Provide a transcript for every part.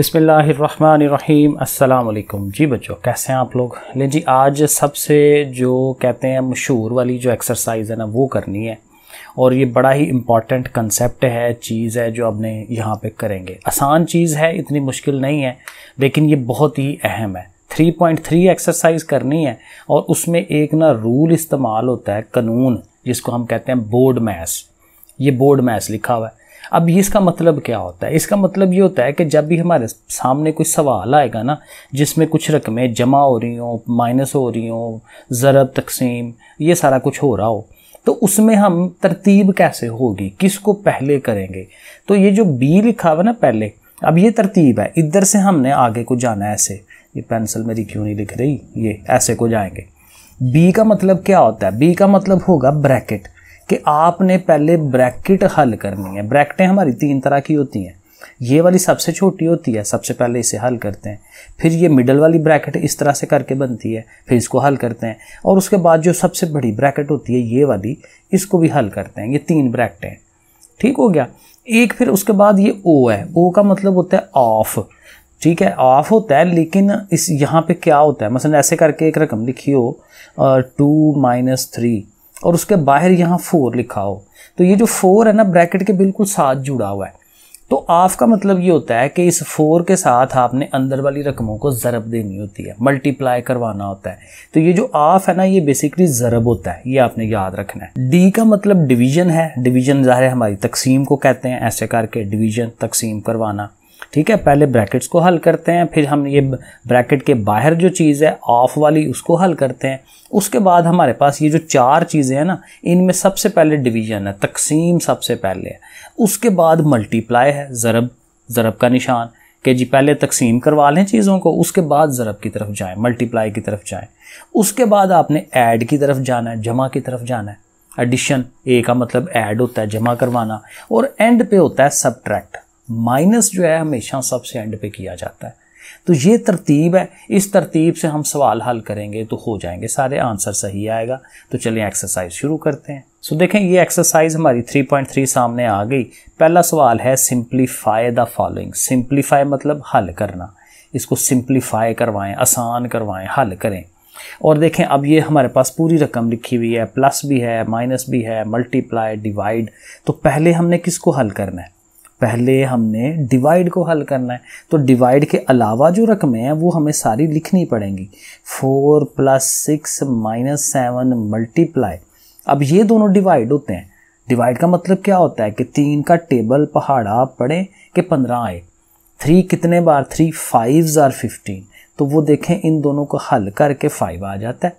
बसमीम अल्लाम जी बच्चों कैसे हैं आप लोग ले जी आज सबसे जो कहते हैं मशहूर वाली जो एक्सरसाइज है ना वो करनी है और ये बड़ा ही इम्पॉर्टेंट कंसेप्ट है चीज़ है जो अपने यहाँ पे करेंगे आसान चीज़ है इतनी मुश्किल नहीं है लेकिन ये बहुत ही अहम है 3.3 एक्सरसाइज करनी है और उसमें एक ना रूल इस्तेमाल होता है कानून जिसको हम कहते हैं बोर्ड मैस ये बोर्ड मैस लिखा हुआ है अब इसका मतलब क्या होता है इसका मतलब ये होता है कि जब भी हमारे सामने कोई सवाल आएगा ना जिसमें कुछ रकमें जमा हो रही हों माइनस हो रही हों ज़रब तकसीम ये सारा कुछ हो रहा हो तो उसमें हम तरतीब कैसे होगी किसको पहले करेंगे तो ये जो बी लिखा हुआ ना पहले अब ये तरतीब है इधर से हमने आगे को जाना है ऐसे ये पेंसिल मेरी क्यों नहीं लिख रही ये ऐसे को जाएंगे बी का मतलब क्या होता है बी का मतलब होगा ब्रैकेट कि आपने पहले ब्रैकेट हल करनी है ब्रैकेटें हमारी तीन तरह की होती हैं ये वाली सबसे छोटी होती है सबसे पहले इसे हल करते हैं फिर ये मिडल वाली ब्रैकेट इस तरह से करके बनती है फिर इसको हल करते हैं और उसके बाद जो सबसे बड़ी ब्रैकेट होती है ये वाली इसको भी हल करते हैं ये तीन ब्रैकेटें ठीक हो गया एक फिर उसके बाद ये ओ है ओ का मतलब होता है ऑफ ठीक है ऑफ होता है लेकिन इस यहाँ पे क्या होता है मसलन ऐसे करके एक रकम लिखी हो टू माइनस थ्री और उसके बाहर यहाँ फोर लिखा हो तो ये जो फोर है ना ब्रैकेट के बिल्कुल साथ जुड़ा हुआ है तो आफ का मतलब ये होता है कि इस फोर के साथ आपने अंदर वाली रकमों को ज़रब देनी होती है मल्टीप्लाई करवाना होता है तो ये जो आफ है ना ये बेसिकली ज़रब होता है ये आपने याद रखना है डी का मतलब डिवीजन है डिवीजन ज़ाहिर है हमारी तकसीम को कहते हैं ऐसे करके डिवीजन तकसीम करवाना ठीक है पहले ब्रैकेट्स को हल करते हैं फिर हम ये ब्रैकेट के बाहर जो चीज़ है ऑफ वाली उसको हल करते हैं उसके बाद हमारे पास ये जो चार चीज़ें हैं ना इनमें सबसे पहले डिवीज़न है तकसीम सबसे पहले है उसके बाद मल्टीप्लाई है ज़रब ज़रब का निशान कि जी पहले तकसीम करवा लें चीज़ों को उसके बाद ज़रब की तरफ जाएँ मल्टीप्लाई की तरफ जाएँ उसके बाद आपने ऐड की तरफ जाना है जमा की तरफ जाना है एडिशन ए का मतलब ऐड होता है जमा करवाना और एंड पे होता है सब्ट्रैक्ट माइनस जो है हमेशा सबसे एंड पे किया जाता है तो ये तरतीब है इस तरतीब से हम सवाल हल करेंगे तो हो जाएंगे सारे आंसर सही आएगा तो चलिए एक्सरसाइज शुरू करते हैं सो so, देखें ये एक्सरसाइज हमारी 3.3 सामने आ गई पहला सवाल है सिंप्लीफाई द फॉलोइंग सिंप्लीफाई मतलब हल करना इसको सिंप्लीफाई करवाएं आसान करवाएं हल करें और देखें अब ये हमारे पास पूरी रकम लिखी हुई है प्लस भी है माइनस भी है मल्टीप्लाई डिवाइड तो पहले हमने किसको हल करना है पहले हमने डिवाइड को हल करना है तो डिवाइड के अलावा जो रकमें हैं वो हमें सारी लिखनी पड़ेंगी four plus six minus seven multiply अब ये दोनों डिवाइड होते हैं डिवाइड का मतलब क्या होता है कि तीन का टेबल पहाड़ा पड़े कि पंद्रह आए थ्री कितने बार थ्री फाइव आर फिफ्टीन तो वो देखें इन दोनों को हल करके फाइव आ जाता है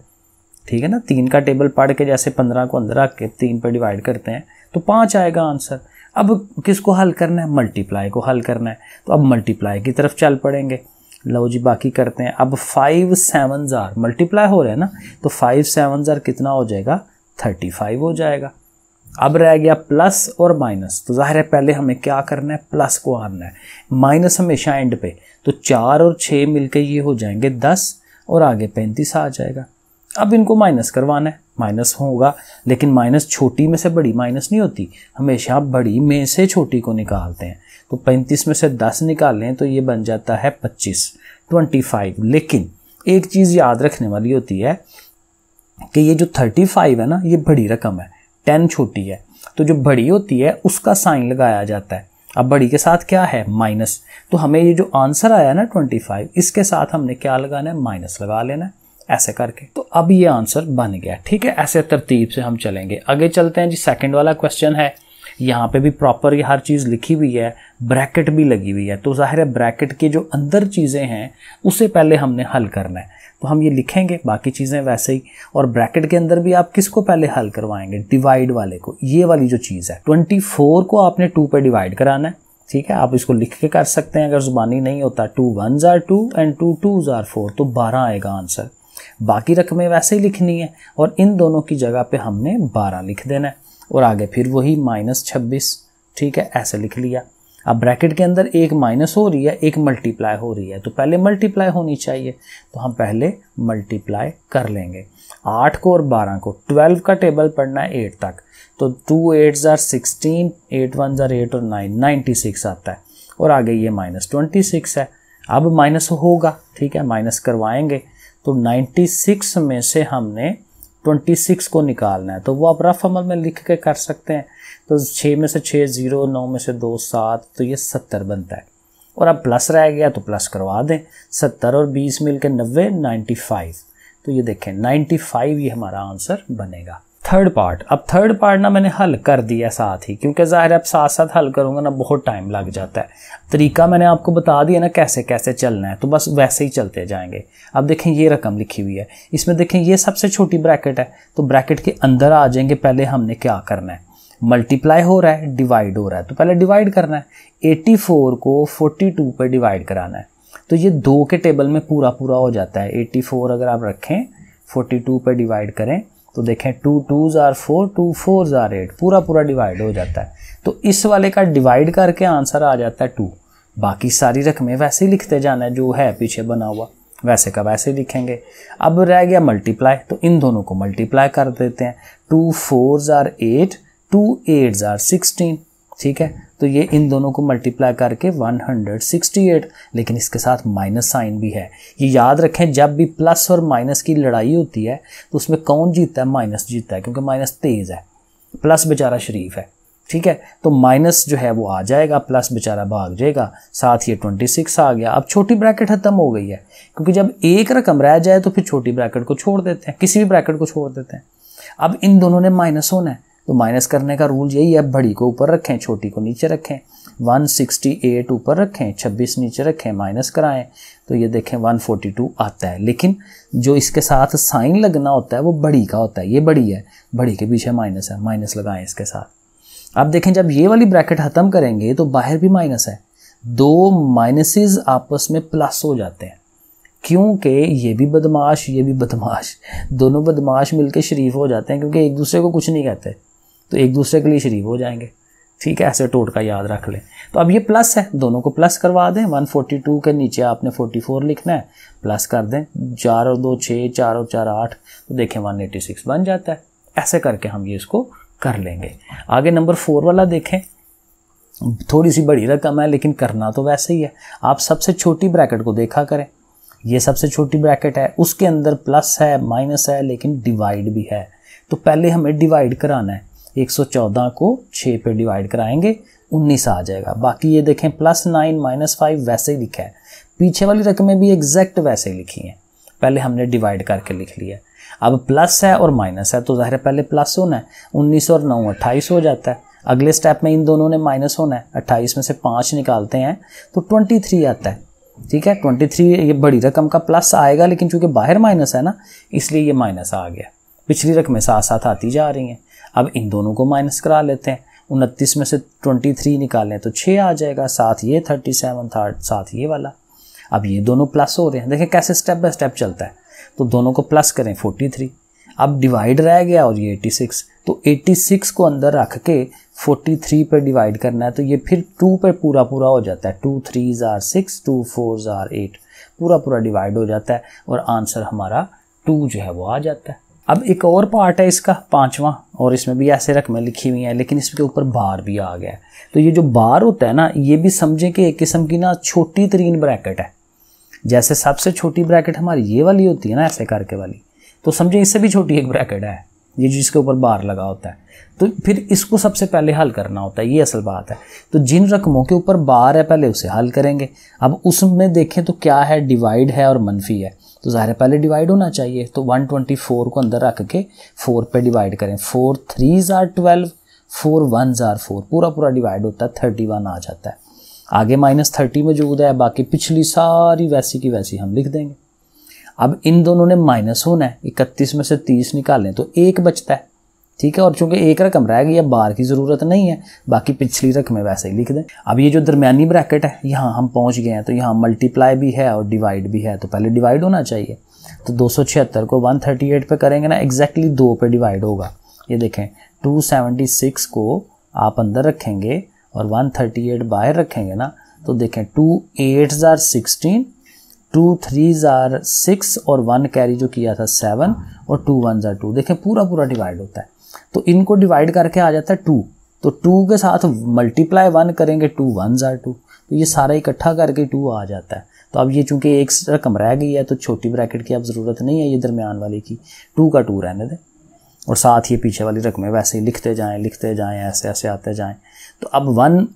ठीक है ना तीन का टेबल पढ़ के जैसे पंद्रह को अंदर रख के तीन पर डिवाइड करते हैं तो पाँच आएगा आंसर अब किसको हल करना है मल्टीप्लाई को हल करना है तो अब मल्टीप्लाई की तरफ चल पड़ेंगे लो जी बाकी करते हैं अब फाइव सेवन ज़ार मल्टीप्लाई हो रहे हैं ना तो फाइव सेवन ज़ार कितना हो जाएगा थर्टी फाइव हो जाएगा अब रह गया प्लस और माइनस तो ज़ाहिर है पहले हमें क्या करना है प्लस को आना है माइनस हमेशा एंड पे तो चार और छः मिलकर ये हो जाएंगे दस और आगे पैंतीस आ जाएगा अब इनको माइनस करवाना है माइनस होगा लेकिन माइनस छोटी में से बड़ी माइनस नहीं होती हमेशा आप बड़ी में से छोटी को निकालते हैं तो 35 में से 10 निकालें तो ये बन जाता है 25 25 लेकिन एक चीज़ याद रखने वाली होती है कि ये जो 35 है ना ये बड़ी रकम है 10 छोटी है तो जो बड़ी होती है उसका साइन लगाया जाता है अब बड़ी के साथ क्या है माइनस तो हमें ये जो आंसर आया ना फाइव इसके साथ हमने क्या लगाना है माइनस लगा लेना है ऐसे करके तो अब ये आंसर बन गया ठीक है ऐसे तरतीब से हम चलेंगे आगे चलते हैं जी सेकंड वाला क्वेश्चन है यहाँ पे भी प्रॉपर ये हर चीज़ लिखी हुई है ब्रैकेट भी लगी हुई है तो जाहिर है ब्रैकेट के जो अंदर चीज़ें हैं उसे पहले हमने हल करना है तो हम ये लिखेंगे बाकी चीज़ें वैसे ही और ब्रैकेट के अंदर भी आप किसको पहले हल करवाएंगे डिवाइड वाले को ये वाली जो चीज़ है ट्वेंटी फोर को आपने टू पर डिवाइड कराना है ठीक है आप इसको लिख के कर सकते हैं अगर ज़ुबानी नहीं होता टू वन ज़ार टू एंड टू टू ज़ार फोर तो बारह आएगा आंसर बाकी रकमें वैसे ही लिखनी है और इन दोनों की जगह पे हमने बारह लिख देना है और आगे फिर वही माइनस छब्बीस ठीक है ऐसे लिख लिया अब ब्रैकेट के अंदर एक माइनस हो रही है एक मल्टीप्लाई हो रही है तो पहले मल्टीप्लाई होनी चाहिए तो हम पहले मल्टीप्लाई कर लेंगे आठ को और बारह को ट्वेल्व का टेबल पढ़ना है एट तक तो टू एट ज़ार सिक्सटीन एट वन ज़ार एट और नाइन नाइन्टी सिक्स आता है और आगे ये माइनस ट्वेंटी सिक्स है अब माइनस होगा ठीक है माइनस करवाएंगे तो 96 में से हमने 26 को निकालना है तो वो आप रफ अमल में लिख के कर सकते हैं तो छः में से छः ज़ीरो नौ में से दो सात तो ये सत्तर बनता है और अब प्लस रह गया तो प्लस करवा दें सत्तर और बीस मिल के नब्बे नाइन्टी फाइव तो ये देखें नाइन्टी फाइव ये हमारा आंसर बनेगा थर्ड पार्ट अब थर्ड पार्ट ना मैंने हल कर दिया साथ ही क्योंकि ज़ाहिर है अब साथ साथ हल करूँगा ना बहुत टाइम लग जाता है तरीका मैंने आपको बता दिया ना कैसे कैसे चलना है तो बस वैसे ही चलते जाएंगे अब देखें ये रकम लिखी हुई है इसमें देखें ये सबसे छोटी ब्रैकेट है तो ब्रैकेट के अंदर आ जाएंगे पहले हमने क्या करना है मल्टीप्लाई हो रहा है डिवाइड हो रहा है तो पहले डिवाइड करना है फोर को टू पर डिवाइड कराना है तो ये दो के टेबल में पूरा पूरा हो जाता है फोर अगर आप रखें टू पर डिवाइड करें तो देखें two twos are four two four are eight पूरा पूरा डिवाइड हो जाता है तो इस वाले का डिवाइड करके आंसर आ जाता है टू बाकी सारी रकमें वैसे ही लिखते जाना है जो है पीछे बना हुआ वैसे का वैसे लिखेंगे अब रह गया मल्टीप्लाई तो इन दोनों को मल्टीप्लाई कर देते हैं two four are eight two eight are sixteen ठीक है तो ये इन दोनों को मल्टीप्लाई करके 168 लेकिन इसके साथ माइनस साइन भी है ये याद रखें जब भी प्लस और माइनस की लड़ाई होती है तो उसमें कौन जीतता है माइनस जीतता है क्योंकि माइनस तेज़ है प्लस बेचारा शरीफ है ठीक है तो माइनस जो है वो आ जाएगा प्लस बेचारा भाग जाएगा साथ ये ट्वेंटी सिक्स आ गया अब छोटी ब्रैकेट ख़त्म हो गई है क्योंकि जब एक रकम रह जाए तो फिर छोटी ब्रैकेट को छोड़ देते हैं किसी भी ब्रैकेट को छोड़ देते हैं अब इन दोनों ने माइनस होना है तो माइनस करने का रूल यही है बड़ी को ऊपर रखें छोटी को नीचे रखें 168 ऊपर रखें 26 नीचे रखें माइनस कराएं तो ये देखें 142 आता है लेकिन जो इसके साथ साइन लगना होता है वो बड़ी का होता है ये बड़ी है बड़ी के पीछे माइनस है माइनस लगाएं इसके साथ आप देखें जब ये वाली ब्रैकेट ख़त्म करेंगे तो बाहर भी माइनस है दो माइनसेस आपस में प्लस हो जाते हैं क्योंकि ये भी बदमाश ये भी बदमाश दोनों बदमाश मिलके शरीफ हो जाते हैं क्योंकि एक दूसरे को कुछ नहीं कहते तो एक दूसरे के लिए शरीफ हो जाएंगे ठीक है ऐसे टोटका याद रख लें तो अब ये प्लस है दोनों को प्लस करवा दें 142 के नीचे आपने 44 लिखना है प्लस कर दें चार और दो छः चार और चार आठ तो देखें सिक्स बन जाता है ऐसे करके हम ये इसको कर लेंगे आगे नंबर फोर वाला देखें थोड़ी सी बड़ी रकम है लेकिन करना तो वैसे ही है आप सबसे छोटी ब्रैकेट को देखा करें ये सबसे छोटी ब्रैकेट है उसके अंदर प्लस है माइनस है लेकिन डिवाइड भी है तो पहले हमें डिवाइड कराना है 114 को 6 पे डिवाइड कराएंगे 19 आ जाएगा बाकी ये देखें प्लस नाइन माइनस फाइव वैसे ही लिखा है पीछे वाली रकमें भी एग्जैक्ट वैसे ही लिखी हैं पहले हमने डिवाइड करके लिख लिया अब प्लस है और माइनस है तो ज़ाहिर है पहले प्लस होना है उन्नीस और नौ अट्ठाईस हो जाता है अगले स्टेप में इन दोनों ने माइनस होना है अट्ठाईस में से पाँच निकालते हैं तो ट्वेंटी थ्री आता है ठीक है ट्वेंटी थ्री ये बड़ी रकम का प्लस आएगा लेकिन चूंकि बाहर माइनस है ना इसलिए ये माइनस आ गया पिछली रकमें साथ साथ आती जा रही हैं अब इन दोनों को माइनस करा लेते हैं उनतीस में से ट्वेंटी थ्री निकालें तो छः आ जाएगा साथ ये थर्टी सेवन था साथ ये वाला अब ये दोनों प्लस हो रहे हैं देखिए कैसे स्टेप बाय स्टेप चलता है तो दोनों को प्लस करें फोर्टी थ्री अब डिवाइड रह गया और ये एटी सिक्स तो एटी सिक्स को अंदर रख के फोर्टी थ्री पर डिवाइड करना है तो ये फिर टू पर पूरा पूरा हो जाता है टू थ्री ज़ार सिक्स टू फोर ज़ार एट पूरा पूरा डिवाइड हो जाता है और आंसर हमारा टू जो है वो आ जाता है अब एक और पार्ट है इसका पांचवा और इसमें भी ऐसे रकमें लिखी हुई हैं लेकिन इसके ऊपर बार भी आ गया है तो ये जो बार होता है ना ये भी समझें कि एक किस्म की ना छोटी तरीन ब्रैकेट है जैसे सबसे छोटी ब्रैकेट हमारी ये वाली होती है ना ऐसे करके वाली तो समझें इससे भी छोटी एक ब्रैकेट है ये जिसके ऊपर बार लगा होता है तो फिर इसको सबसे पहले हल करना होता है ये असल बात है तो जिन रकमों के ऊपर बार है पहले उसे हल करेंगे अब उसमें देखें तो क्या है डिवाइड है और मनफी है तो ज़ाहिर पहले डिवाइड होना चाहिए तो 124 को अंदर रख के फोर पे डिवाइड करें फोर थ्री ज़ार ट्वेल्व फोर वन ज़ार फोर पूरा पूरा डिवाइड होता है थर्टी वन आ जाता है आगे माइनस थर्टी मौजूद है बाकी पिछली सारी वैसी की वैसी हम लिख देंगे अब इन दोनों ने माइनस होना है इकतीस में से तीस निकालें तो एक बचता है ठीक है और चूंकि एक रकम रह गई अब बार की ज़रूरत नहीं है बाकी पिछली रकमें वैसे ही लिख दें अब ये जो दरमियानी ब्रैकेट है यहाँ हम पहुँच गए हैं तो यहाँ मल्टीप्लाई भी है और डिवाइड भी है तो पहले डिवाइड होना चाहिए तो दो को एट पर करेंगे ना एग्जैक्टली दो पे डिवाइड होगा ये देखें सिक्स को आप अंदर रखेंगे और 138 बाहर रखेंगे ना तो देखें two eights are sixteen two threes are six और वन कैरी जो किया था सेवन और टू वन ज़ार टू देखें पूरा पूरा डिवाइड होता है तो इनको डिवाइड करके आ जाता है टू तो टू के साथ मल्टीप्लाई वन करेंगे टू वन ज़ार टू तो ये सारा इकट्ठा करके टू आ जाता है तो अब ये चूंकि एक रकम रह गई है तो छोटी ब्रैकेट की अब ज़रूरत नहीं है ये दरमियान वाले की टू का टू रहने दें और साथ ही पीछे वाली रकमें वैसे ही लिखते जाएँ लिखते जाएँ ऐसे ऐसे आते जाएँ तो अब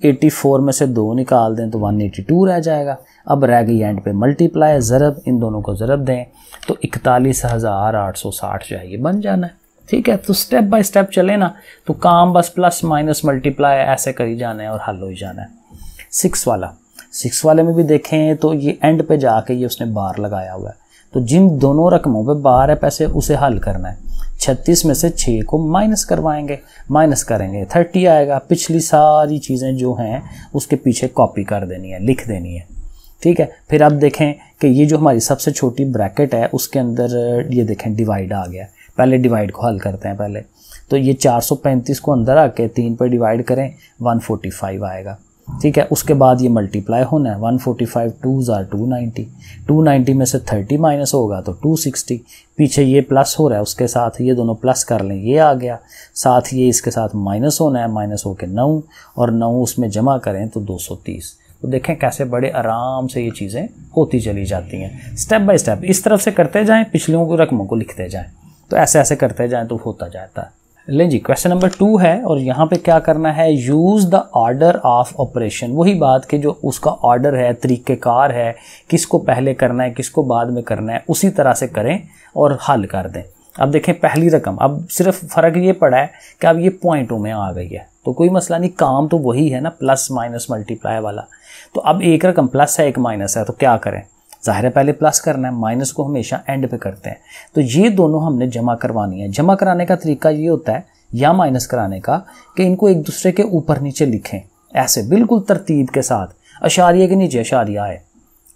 184 में से दो निकाल दें तो 182 रह जाएगा अब रह गई एंड पे मल्टीप्लाई ज़रब इन दोनों को ज़रब दें तो इकतालीस हज़ार आठ सौ साठ जो है ये बन जाना है ठीक है तो स्टेप बाय स्टेप चले ना तो काम बस प्लस माइनस मल्टीप्लाई ऐसे कर ही जाना है और हल हो ही जाना है सिक्स वाला सिक्स वाले में भी देखें तो ये एंड पे जाके ये उसने बार लगाया हुआ है तो जिन दोनों रकमों पे बार है पैसे उसे हल करना है छत्तीस में से छः को माइनस करवाएंगे माइनस करेंगे थर्टी आएगा पिछली सारी चीज़ें जो हैं उसके पीछे कॉपी कर देनी है लिख देनी है ठीक है फिर आप देखें कि ये जो हमारी सबसे छोटी ब्रैकेट है उसके अंदर ये देखें डिवाइड आ गया पहले डिवाइड को हल करते हैं पहले तो ये 435 को अंदर आके तीन पर डिवाइड करें 145 आएगा ठीक है उसके बाद ये मल्टीप्लाई होना है वन फोर्टी फाइव टू ज़ार टू नाइन्टी टू नाइन्टी में से थर्टी माइनस होगा तो टू सिक्सटी पीछे ये प्लस हो रहा है उसके साथ ये दोनों प्लस कर लें ये आ गया साथ ये इसके साथ माइनस होना है माइनस होकर नौ और नौ उसमें जमा करें तो दो सौ तीस तो देखें कैसे बड़े आराम से ये चीज़ें होती चली जाती हैं स्टेप बाय स्टेप इस तरफ से करते जाएँ पिछलियों को रकमों को लिखते जाएँ तो ऐसे ऐसे करते जाएँ तो होता जाता है लें जी क्वेश्चन नंबर टू है और यहाँ पे क्या करना है use the order of operation वही बात कि जो उसका ऑर्डर है तरीक़ेकार है किसको पहले करना है किसको बाद में करना है उसी तरह से करें और हल कर दें अब देखें पहली रकम अब सिर्फ फ़र्क ये पड़ा है कि अब ये पॉइंटों में आ गई है तो कोई मसला नहीं काम तो वही है ना प्लस माइनस मल्टीप्लाई वाला तो अब एक रकम प्लस है एक माइनस है तो क्या करें ज़ाहिर है पहले प्लस करना है माइनस को हमेशा एंड पे करते हैं तो ये दोनों हमने जमा करवानी है जमा कराने का तरीका ये होता है या माइनस कराने का कि इनको एक दूसरे के ऊपर नीचे लिखें ऐसे बिल्कुल तरतीब के साथ अशारिया के नीचे अशारिया है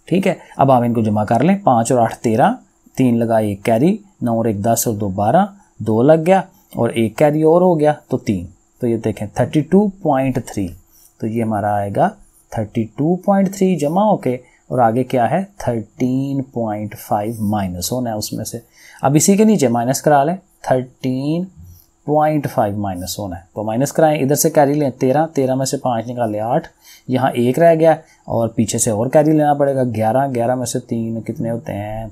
ठीक है अब आप इनको जमा कर लें पाँच और आठ तेरह तीन लगा एक कैरी नौ और एक दस और दो बारह दो लग गया और एक कैरी और हो गया तो तीन तो ये देखें थर्टी टू पॉइंट थ्री तो ये हमारा आएगा थर्टी टू पॉइंट थ्री जमा होके और आगे क्या है थर्टीन पॉइंट फाइव माइनस होना है उसमें से अब इसी के नीचे माइनस करा लें थर्टीन पॉइंट फाइव माइनस होना है तो माइनस कराएं इधर से कैरी लें तेरह तेरह में से पाँच निकाले आठ यहाँ एक रह गया और पीछे से और कैरी लेना पड़ेगा ग्यारह ग्यारह में से तीन कितने होते हैं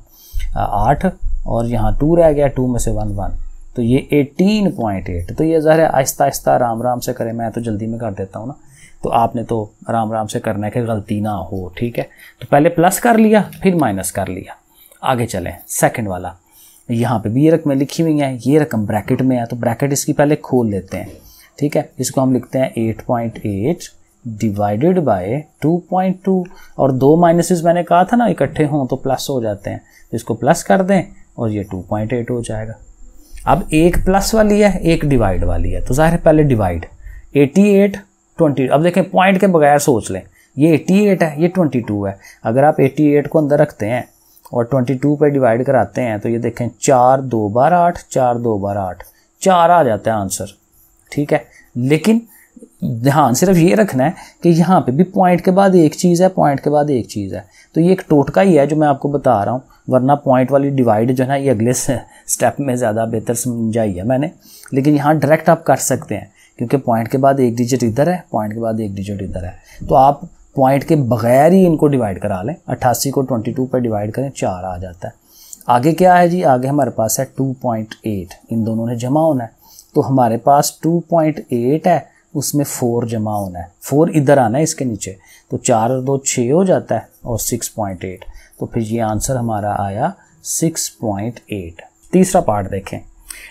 आठ और यहाँ टू रह गया टू में से वन वन तो ये एटीन पॉइंट एट तो ये ज़ाहिर आहिस्ता आहिस्ता आराम आराम से करें मैं तो जल्दी में कर देता हूँ ना तो आपने तो आराम आराम से करना है कि गलती ना हो ठीक है तो पहले प्लस कर लिया फिर माइनस कर लिया आगे चलें सेकंड वाला यहाँ पे भी ये रकमें लिखी हुई हैं ये रकम ब्रैकेट में है तो ब्रैकेट इसकी पहले खोल लेते हैं ठीक है इसको हम लिखते हैं eight point eight divided by two point two और दो माइनसेस मैंने कहा था ना इकट्ठे हों तो प्लस हो जाते हैं तो इसको प्लस कर दें और ये टू पॉइंट एट हो जाएगा अब एक प्लस वाली है एक डिवाइड वाली है तो ज़ाहिर है पहले डिवाइड एटी एट ट्वेंटी अब देखें पॉइंट के बगैर सोच लें ये एट्टी एट है ये ट्वेंटी टू है अगर आप एट को अंदर रखते हैं और ट्वेंटी टू पर डिवाइड कराते हैं तो ये देखें चार दो बार आठ चार दो बार आठ चार आ जाता है आंसर ठीक है लेकिन ध्यान हाँ, सिर्फ ये रखना है कि यहाँ पे भी पॉइंट के बाद एक चीज़ है पॉइंट के बाद एक चीज़ है तो ये एक टोटका ही है जो मैं आपको बता रहा हूँ वरना पॉइंट वाली डिवाइड जो है ना ये अगले स्टेप में ज़्यादा बेहतर समझाई है मैंने लेकिन यहाँ डायरेक्ट आप कर सकते हैं क्योंकि पॉइंट के बाद एक डिजिट इधर है पॉइंट के बाद एक डिजिट इधर है तो आप पॉइंट के बगैर ही इनको डिवाइड करा लें अट्ठासी को ट्वेंटी टू पर डिवाइड करें चार आ जाता है आगे क्या है जी आगे हमारे पास है टू पॉइंट एट इन दोनों ने जमा होना है तो हमारे पास टू पॉइंट एट है उसमें फोर जमा होना है फोर इधर आना है इसके नीचे तो चार और दो छः हो जाता है और सिक्स पॉइंट एट तो फिर ये आंसर हमारा आया सिक्स पॉइंट एट तीसरा पार्ट देखें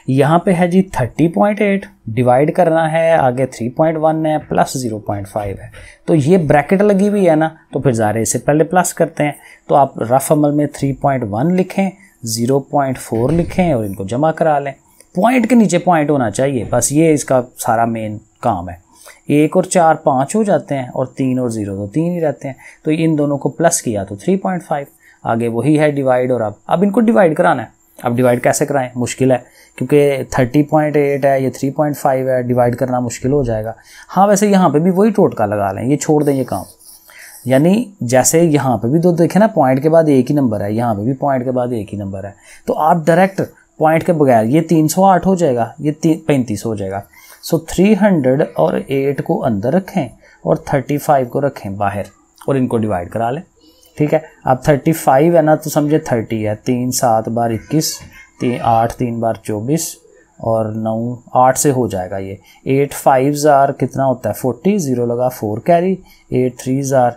यहाँ पे है जी 30.8 डिवाइड करना है आगे 3.1 है प्लस 0.5 है तो ये ब्रैकेट लगी हुई है ना तो फिर ज़ाहिर इससे पहले प्लस करते हैं तो आप रफ अमल में 3.1 लिखें 0.4 लिखें और इनको जमा करा लें पॉइंट के नीचे पॉइंट होना चाहिए बस ये इसका सारा मेन काम है एक और चार पाँच हो जाते हैं और तीन और ज़ीरो तो तीन ही रहते हैं तो इन दोनों को प्लस किया तो थ्री पॉइंट फाइव आगे वही है डिवाइड और अब अब इनको डिवाइड कराना है अब डिवाइड कैसे कराएं मुश्किल है क्योंकि 30.8 है या 3.5 है डिवाइड करना मुश्किल हो जाएगा हाँ वैसे यहाँ पे भी वही टोटका लगा लें ये छोड़ दें ये काम यानी जैसे यहाँ पे भी दो तो देखें ना पॉइंट के बाद एक ही नंबर है यहाँ पे भी पॉइंट के बाद एक ही नंबर है तो आप डायरेक्ट पॉइंट के बगैर ये 308 हो जाएगा ये पैंतीस हो जाएगा सो थ्री और एट को अंदर रखें और थर्टी को रखें बाहर और इनको डिवाइड करा लें ठीक है अब 35 है ना तो समझे 30 है तीन सात बार इक्कीस तीन आठ तीन बार चौबीस और नौ आठ से हो जाएगा ये एट फाइव ज़ार कितना होता है फोर्टी ज़ीरो लगा फोर कैरी एट थ्री ज़ार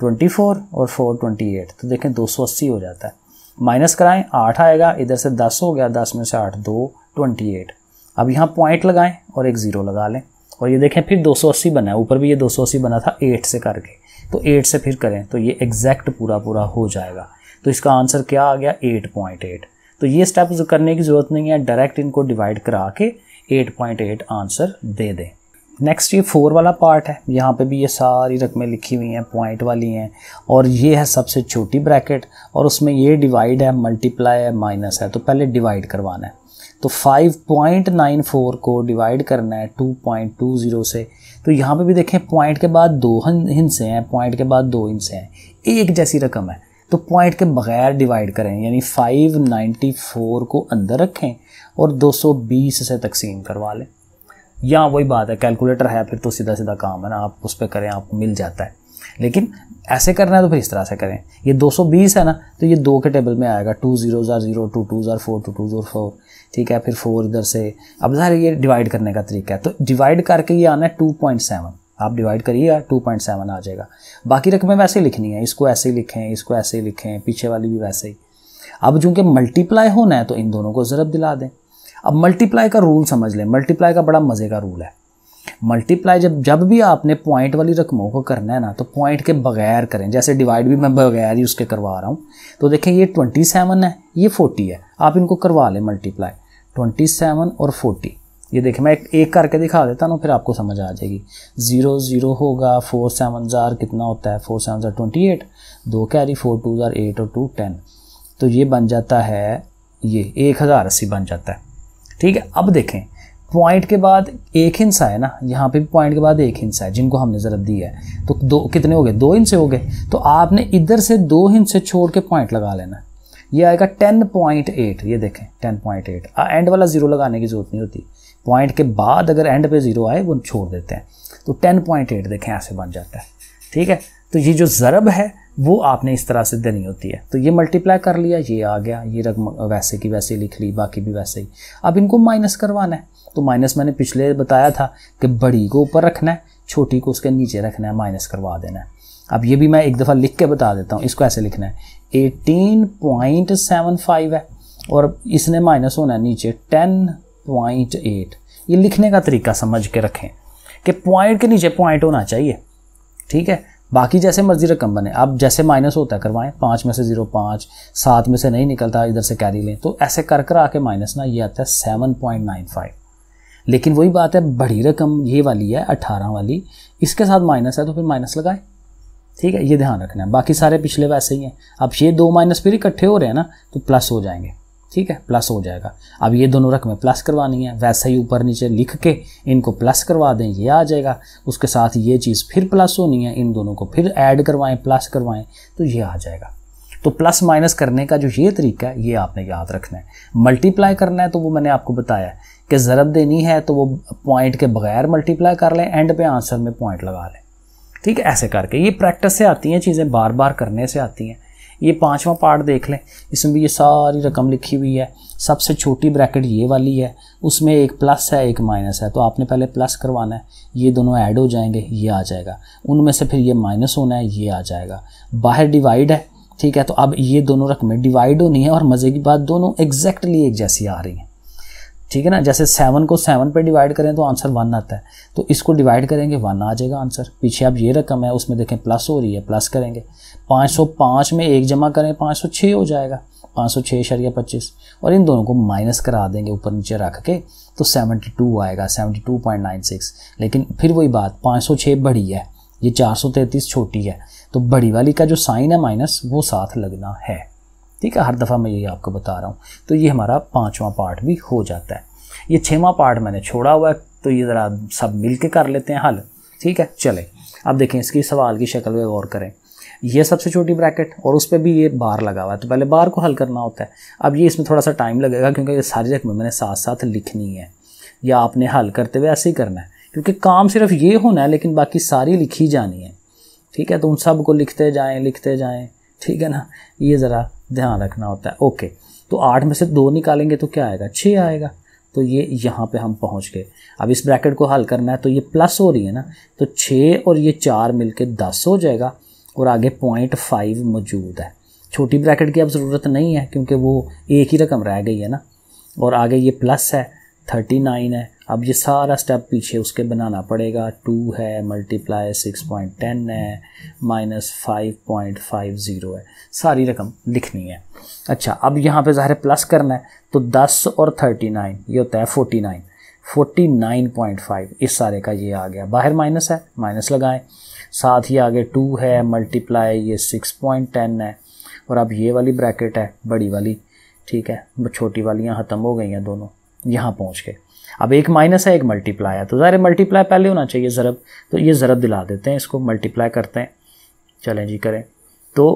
ट्वेंटी फोर और फोर ट्वेंटी एट तो देखें दो सौ अस्सी हो जाता है माइनस कराएं आठ आएगा इधर से दस हो गया दस में से आठ दो ट्वेंटी एट अब यहाँ पॉइंट लगाएं और एक ज़ीरो लगा लें और ये देखें फिर दो अस्सी बना है ऊपर भी ये दो सौ अस्सी बना था एट से करके तो एट से फिर करें तो ये एग्जैक्ट पूरा पूरा हो जाएगा तो इसका आंसर क्या आ गया एट पॉइंट एट तो ये स्टेप करने की ज़रूरत नहीं है डायरेक्ट इनको डिवाइड करा के 8.8 आंसर दे दें नेक्स्ट ये फोर वाला पार्ट है यहाँ पे भी ये सारी रकमें लिखी हुई हैं पॉइंट वाली हैं और ये है सबसे छोटी ब्रैकेट और उसमें ये डिवाइड है मल्टीप्लाई है माइनस है तो पहले डिवाइड करवाना है तो 5.94 को डिवाइड करना है 2.20 से तो यहाँ पे भी देखें पॉइंट के बाद दो हिंसे हैं पॉइंट के बाद दो हिंसे हैं एक जैसी रकम है तो पॉइंट के बगैर डिवाइड करें यानी 594 को अंदर रखें और 220 से तकसीम करवा लें या वही बात है कैलकुलेटर है फिर तो सीधा सीधा काम है ना आप उस पर करें आपको मिल जाता है लेकिन ऐसे करना है तो फिर इस तरह से करें ये 220 है ना तो ये दो के टेबल में आएगा टू जीरो ज़ार जीरो टू टू ज़ार फोर टू टू ज़ार फोर ठीक है फिर फोर इधर से अब ज़ाहिर ये डिवाइड करने का तरीका है तो डिवाइड करके ये आना है टू पॉइंट सेवन आप डिवाइड करिएगा टू पॉइंट सेवन आ जाएगा बाकी रकमें वैसे लिखनी है इसको ऐसे लिखें इसको ऐसे लिखें पीछे वाली भी वैसे ही अब चूँकि मल्टीप्लाई होना है तो इन दोनों को ज़रब दिला दें अब मल्टीप्लाई का रूल समझ लें मल्टीप्लाई का बड़ा मज़े का रूल है मल्टीप्लाई जब जब भी आपने पॉइंट वाली रकमों को करना है ना तो पॉइंट के बगैर करें जैसे डिवाइड भी मैं बगैर ही उसके करवा रहा हूँ तो देखें ये ट्वेंटी सेवन है ये फोर्टी है आप इनको करवा लें मल्टीप्लाई ट्वेंटी सेवन और फोर्टी ये देखें मैं एक एक करके दिखा देता हूँ फिर आपको समझ आ जाएगी ज़ीरो ज़ीरो होगा फोर सेवन ज़ार कितना होता है फोर सेवन ज़ार ट्वेंटी एट दो कैरी फोर टू ज़ार एट और टू टेन तो ये बन जाता है ये एक हज़ार अस्सी बन जाता है ठीक है अब देखें पॉइंट के बाद एक हिंसा है ना यहाँ पे भी पॉइंट के बाद एक हिंसा है जिनको हमने ज़रूरत दी है तो दो कितने हो गए दो हिंसे हो गए तो आपने इधर से दो हिंसे छोड़ के पॉइंट लगा लेना ये आएगा टेन पॉइंट एट ये देखें टेन पॉइंट एट एंड वाला ज़ीरो लगाने की ज़रूरत नहीं होती पॉइंट के बाद अगर एंड पे ज़ीरो आए वो छोड़ देते हैं तो टेन पॉइंट एट देखें ऐसे बन जाता है ठीक है तो ये जो ज़रब है वो आपने इस तरह से देनी होती है तो ये मल्टीप्लाई कर लिया ये आ गया ये रकम वैसे की वैसे लिख ली बाकी भी वैसे ही अब इनको माइनस करवाना है तो माइनस मैंने पिछले बताया था कि बड़ी को ऊपर रखना है छोटी को उसके नीचे रखना है माइनस करवा देना है अब ये भी मैं एक दफ़ा लिख के बता देता हूँ इसको ऐसे लिखना है एटीन पॉइंट सेवन फाइव है और इसने माइनस होना है नीचे टेन पॉइंट एट ये लिखने का तरीका समझ के रखें कि पॉइंट के नीचे पॉइंट होना चाहिए ठीक है बाकी जैसे मर्जी रकम बने आप जैसे माइनस होता है करवाएं पाँच में से जीरो पाँच सात में से नहीं निकलता इधर से कैरी लें तो ऐसे कर कर आके माइनस ना ये आता है सेवन पॉइंट नाइन फाइव लेकिन वही बात है बड़ी रकम ये वाली है अट्ठारह वाली इसके साथ माइनस है तो फिर माइनस लगाएं ठीक है ये ध्यान रखना है बाकी सारे पिछले वैसे ही हैं अब ये दो माइनस फिर इकट्ठे हो रहे हैं ना तो प्लस हो जाएंगे ठीक है प्लस हो जाएगा अब ये दोनों रकमें प्लस करवानी है वैसे ही ऊपर नीचे लिख के इनको प्लस करवा दें ये आ जाएगा उसके साथ ये चीज़ फिर प्लस होनी है इन दोनों को फिर ऐड करवाएं प्लस करवाएं तो ये आ जाएगा तो प्लस माइनस करने का जो ये तरीका है ये आपने याद रखना है मल्टीप्लाई करना है तो वो मैंने आपको बताया कि ज़रब देनी है तो वो पॉइंट के बगैर मल्टीप्लाई कर लें एंड पे आंसर में पॉइंट लगा लें ठीक है ऐसे करके ये प्रैक्टिस से आती हैं चीज़ें बार बार करने से आती हैं ये पाँचवा पार्ट देख लें इसमें भी ये सारी रकम लिखी हुई है सबसे छोटी ब्रैकेट ये वाली है उसमें एक प्लस है एक माइनस है तो आपने पहले प्लस करवाना है ये दोनों ऐड हो जाएंगे ये आ जाएगा उनमें से फिर ये माइनस होना है ये आ जाएगा बाहर डिवाइड है ठीक है तो अब ये दोनों रकमें डिवाइड होनी है और मज़े की बात दोनों एग्जैक्टली एक जैसी आ रही हैं ठीक है ना जैसे सेवन को सेवन पे डिवाइड करें तो आंसर वन आता है तो इसको डिवाइड करेंगे वन आ जाएगा आंसर पीछे अब ये रकम है उसमें देखें प्लस हो रही है प्लस करेंगे 505 में एक जमा करें 506 हो जाएगा पाँच सौ छः शरिया पच्चीस और इन दोनों को माइनस करा देंगे ऊपर नीचे रख के तो 72 टू आएगा 72.96 टू पॉइंट नाइन सिक्स लेकिन फिर वही बात पाँच सौ छः बड़ी है ये चार सौ तैंतीस छोटी है तो बड़ी वाली का जो साइन है माइनस वो साथ लगना है ठीक है हर दफ़ा मैं ये आपको बता रहा हूँ तो ये हमारा पाँचवा पार्ट भी हो जाता है ये छवा पार्ट मैंने छोड़ा हुआ है तो ये ज़रा सब मिल के कर लेते हैं हल ठीक है चले अब देखें इसकी सवाल की शक्ल में गौर करें ये सबसे छोटी ब्रैकेट और उस पर भी ये बार लगा हुआ है तो पहले बार को हल करना होता है अब ये इसमें थोड़ा सा टाइम लगेगा क्योंकि ये सारी रकमें मैंने साथ साथ लिखनी है या आपने हल करते हुए ऐसे ही करना है क्योंकि काम सिर्फ ये होना है लेकिन बाकी सारी लिखी जानी है ठीक है तो उन सब को लिखते जाएँ लिखते जाएँ ठीक है ना ये ज़रा ध्यान रखना होता है ओके तो आठ में से दो निकालेंगे तो क्या आएगा छः आएगा तो ये यहाँ पे हम पहुँच गए अब इस ब्रैकेट को हल करना है तो ये प्लस हो रही है ना तो छः और ये चार मिलके दस हो जाएगा और आगे पॉइंट फाइव मौजूद है छोटी ब्रैकेट की अब ज़रूरत नहीं है क्योंकि वो एक ही रकम रह गई है ना और आगे ये प्लस है थर्टी नाइन है अब ये सारा स्टेप पीछे उसके बनाना पड़ेगा टू है मल्टीप्लाई सिक्स पॉइंट टेन है minus five point five zero है सारी रकम लिखनी है अच्छा अब यहाँ पे ज़ाहिर प्लस करना है तो दस और थर्टी नाइन ये होता है forty nine forty nine point five इस सारे का ये आ गया बाहर माइनस है माइनस लगाएं साथ ही आगे टू है मल्टीप्लाई ये सिक्स पॉइंट टेन है और अब ये वाली ब्रैकेट है बड़ी वाली ठीक है छोटी वालियाँ ख़त्म हो गई हैं दोनों यहाँ पहुँच के अब एक माइनस है एक मल्टीप्लाई है तो ज़ाहिर मल्टीप्लाई पहले होना चाहिए ज़रब तो ये ज़रब दिला देते हैं इसको मल्टीप्लाई करते हैं चलें जी करें तो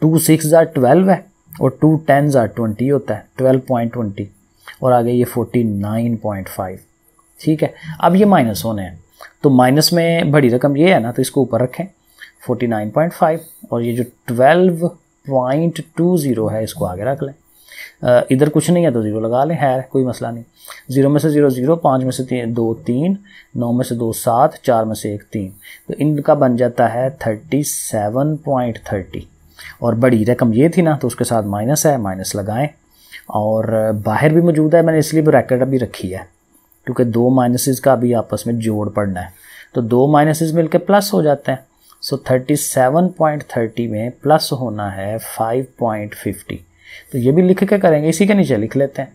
टू सिक्स ज़ार ट्वेल्व है और टू टेन ज़ार ट्वेंटी होता है ट्वेल्व पॉइंट ट्वेंटी और आगे ये फोर्टी नाइन पॉइंट फाइव ठीक है अब ये माइनस होने हैं तो माइनस में बड़ी रकम ये है ना तो इसको ऊपर रखें 49.5 और ये जो 12.20 है इसको आगे रख लें इधर कुछ नहीं है तो ज़ीरो लगा लें है कोई मसला नहीं ज़ीरो में से ज़ीरो ज़ीरो पाँच में से ती, दो तीन नौ में से दो सात चार में से एक तीन तो इनका बन जाता है थर्टी सेवन पॉइंट थर्टी और बड़ी रकम ये थी ना तो उसके साथ माइनस है माइनस लगाएं और बाहर भी मौजूद है मैंने इसलिए ब्रैकेट अभी रखी है क्योंकि दो माइनसेस का भी आपस में जोड़ पड़ना है तो दो माइनसेस मिलकर प्लस हो जाते हैं so thirty seven point thirty में प्लस होना है फाइव पॉइंट फिफ्टी तो ये भी लिख के करेंगे इसी के नीचे लिख लेते हैं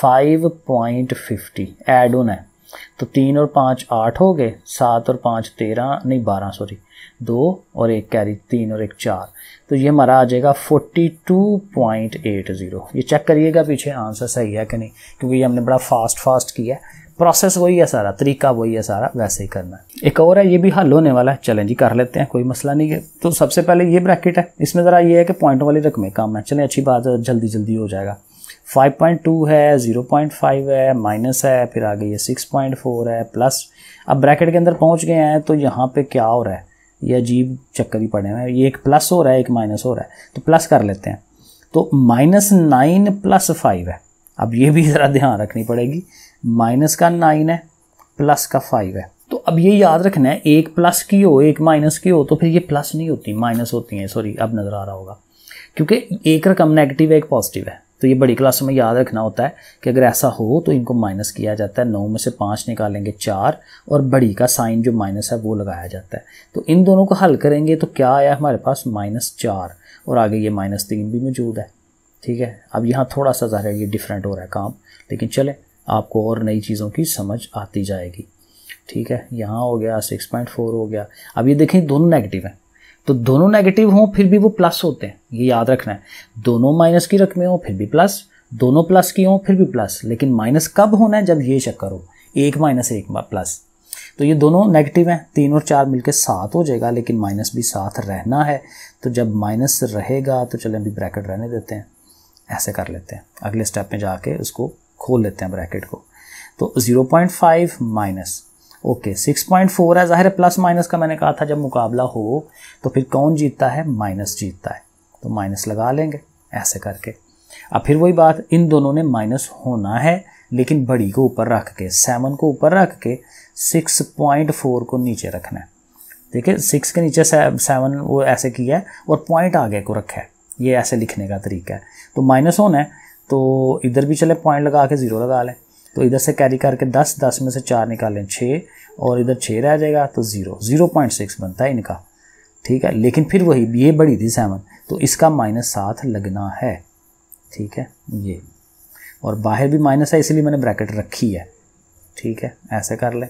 फाइव पॉइंट फिफ्टी एड होना है तो तीन और पाँच आठ हो गए सात और पाँच तेरह नहीं बारह सॉरी दो और एक कैरी तीन और एक चार तो ये हमारा आ जाएगा forty two point eight zero ये चेक करिएगा पीछे आंसर सही है कि नहीं क्योंकि ये हमने बड़ा फास्ट फास्ट किया है प्रोसेस वही है सारा तरीका वही है सारा वैसे ही करना है एक और है ये भी हल होने वाला है चलें जी कर लेते हैं कोई मसला नहीं है तो सबसे पहले ये ब्रैकेट है इसमें ज़रा ये है कि पॉइंट वाली रकमें काम है चलें अच्छी बात है जल्दी जल्दी हो जाएगा 5.2 है 0.5 है माइनस है फिर आगे ये 6.4 है प्लस अब ब्रैकेट के अंदर पहुँच गए हैं तो यहाँ पर क्या हो रहा है ये अजीब चक्कर ही पड़े हुए हैं ये एक प्लस हो रहा है एक माइनस हो रहा है तो प्लस कर लेते हैं तो माइनस नाइन प्लस फाइव है अब ये भी ज़रा ध्यान रखनी पड़ेगी माइनस का नाइन है प्लस का फाइव है तो अब ये याद रखना है एक प्लस की हो एक माइनस की हो तो फिर ये प्लस नहीं होती माइनस होती हैं सॉरी अब नज़र आ रहा होगा क्योंकि एक रकम नेगेटिव है एक पॉजिटिव है तो ये बड़ी क्लास में याद रखना होता है कि अगर ऐसा हो तो इनको माइनस किया जाता है नौ में से पाँच निकालेंगे चार और बड़ी का साइन जो माइनस है वो लगाया जाता है तो इन दोनों को हल करेंगे तो क्या आया हमारे पास माइनस चार और आगे ये माइनस तीन भी मौजूद है ठीक है अब यहाँ थोड़ा सा ज़ाहिर ये डिफरेंट हो रहा है काम लेकिन चले आपको और नई चीज़ों की समझ आती जाएगी ठीक है यहाँ हो गया सिक्स पॉइंट फोर हो गया अब ये देखें दोनों नेगेटिव हैं तो दोनों नेगेटिव हों फिर भी वो प्लस होते हैं ये याद रखना है दोनों माइनस की रकमें हों फिर भी प्लस दोनों प्लस की हों फिर भी प्लस लेकिन माइनस कब होना है जब ये चक्कर हो एक माइनस एक प्लस तो ये दोनों नेगेटिव हैं तीन और चार मिलकर सात हो जाएगा लेकिन माइनस भी साथ रहना है तो जब माइनस रहेगा तो चलें अभी ब्रैकेट रहने देते हैं ऐसे कर लेते हैं अगले स्टेप में जाके उसको खोल लेते हैं ब्रैकेट को तो 0.5 माइनस ओके 6.4 है ज़ाहिर प्लस माइनस का मैंने कहा था जब मुकाबला हो तो फिर कौन जीतता है माइनस जीतता है तो माइनस लगा लेंगे ऐसे करके अब फिर वही बात इन दोनों ने माइनस होना है लेकिन बड़ी को ऊपर रख के सेवन को ऊपर रख के सिक्स पॉइंट फोर को नीचे रखना है ठीक है सिक्स के नीचे सेवन वो ऐसे किया है और पॉइंट आगे को रखा है ये ऐसे लिखने का तरीका है तो माइनस होना है तो इधर भी चले पॉइंट लगा के ज़ीरो लगा लें तो इधर से कैरी करके दस दस में से चार निकालें छः और इधर छः रह जाएगा तो ज़ीरो ज़ीरो पॉइंट सिक्स बनता है इनका ठीक है लेकिन फिर वही ये बड़ी थी सेवन तो इसका माइनस सात लगना है ठीक है ये और बाहर भी माइनस है इसलिए मैंने ब्रैकेट रखी है ठीक है ऐसे कर लें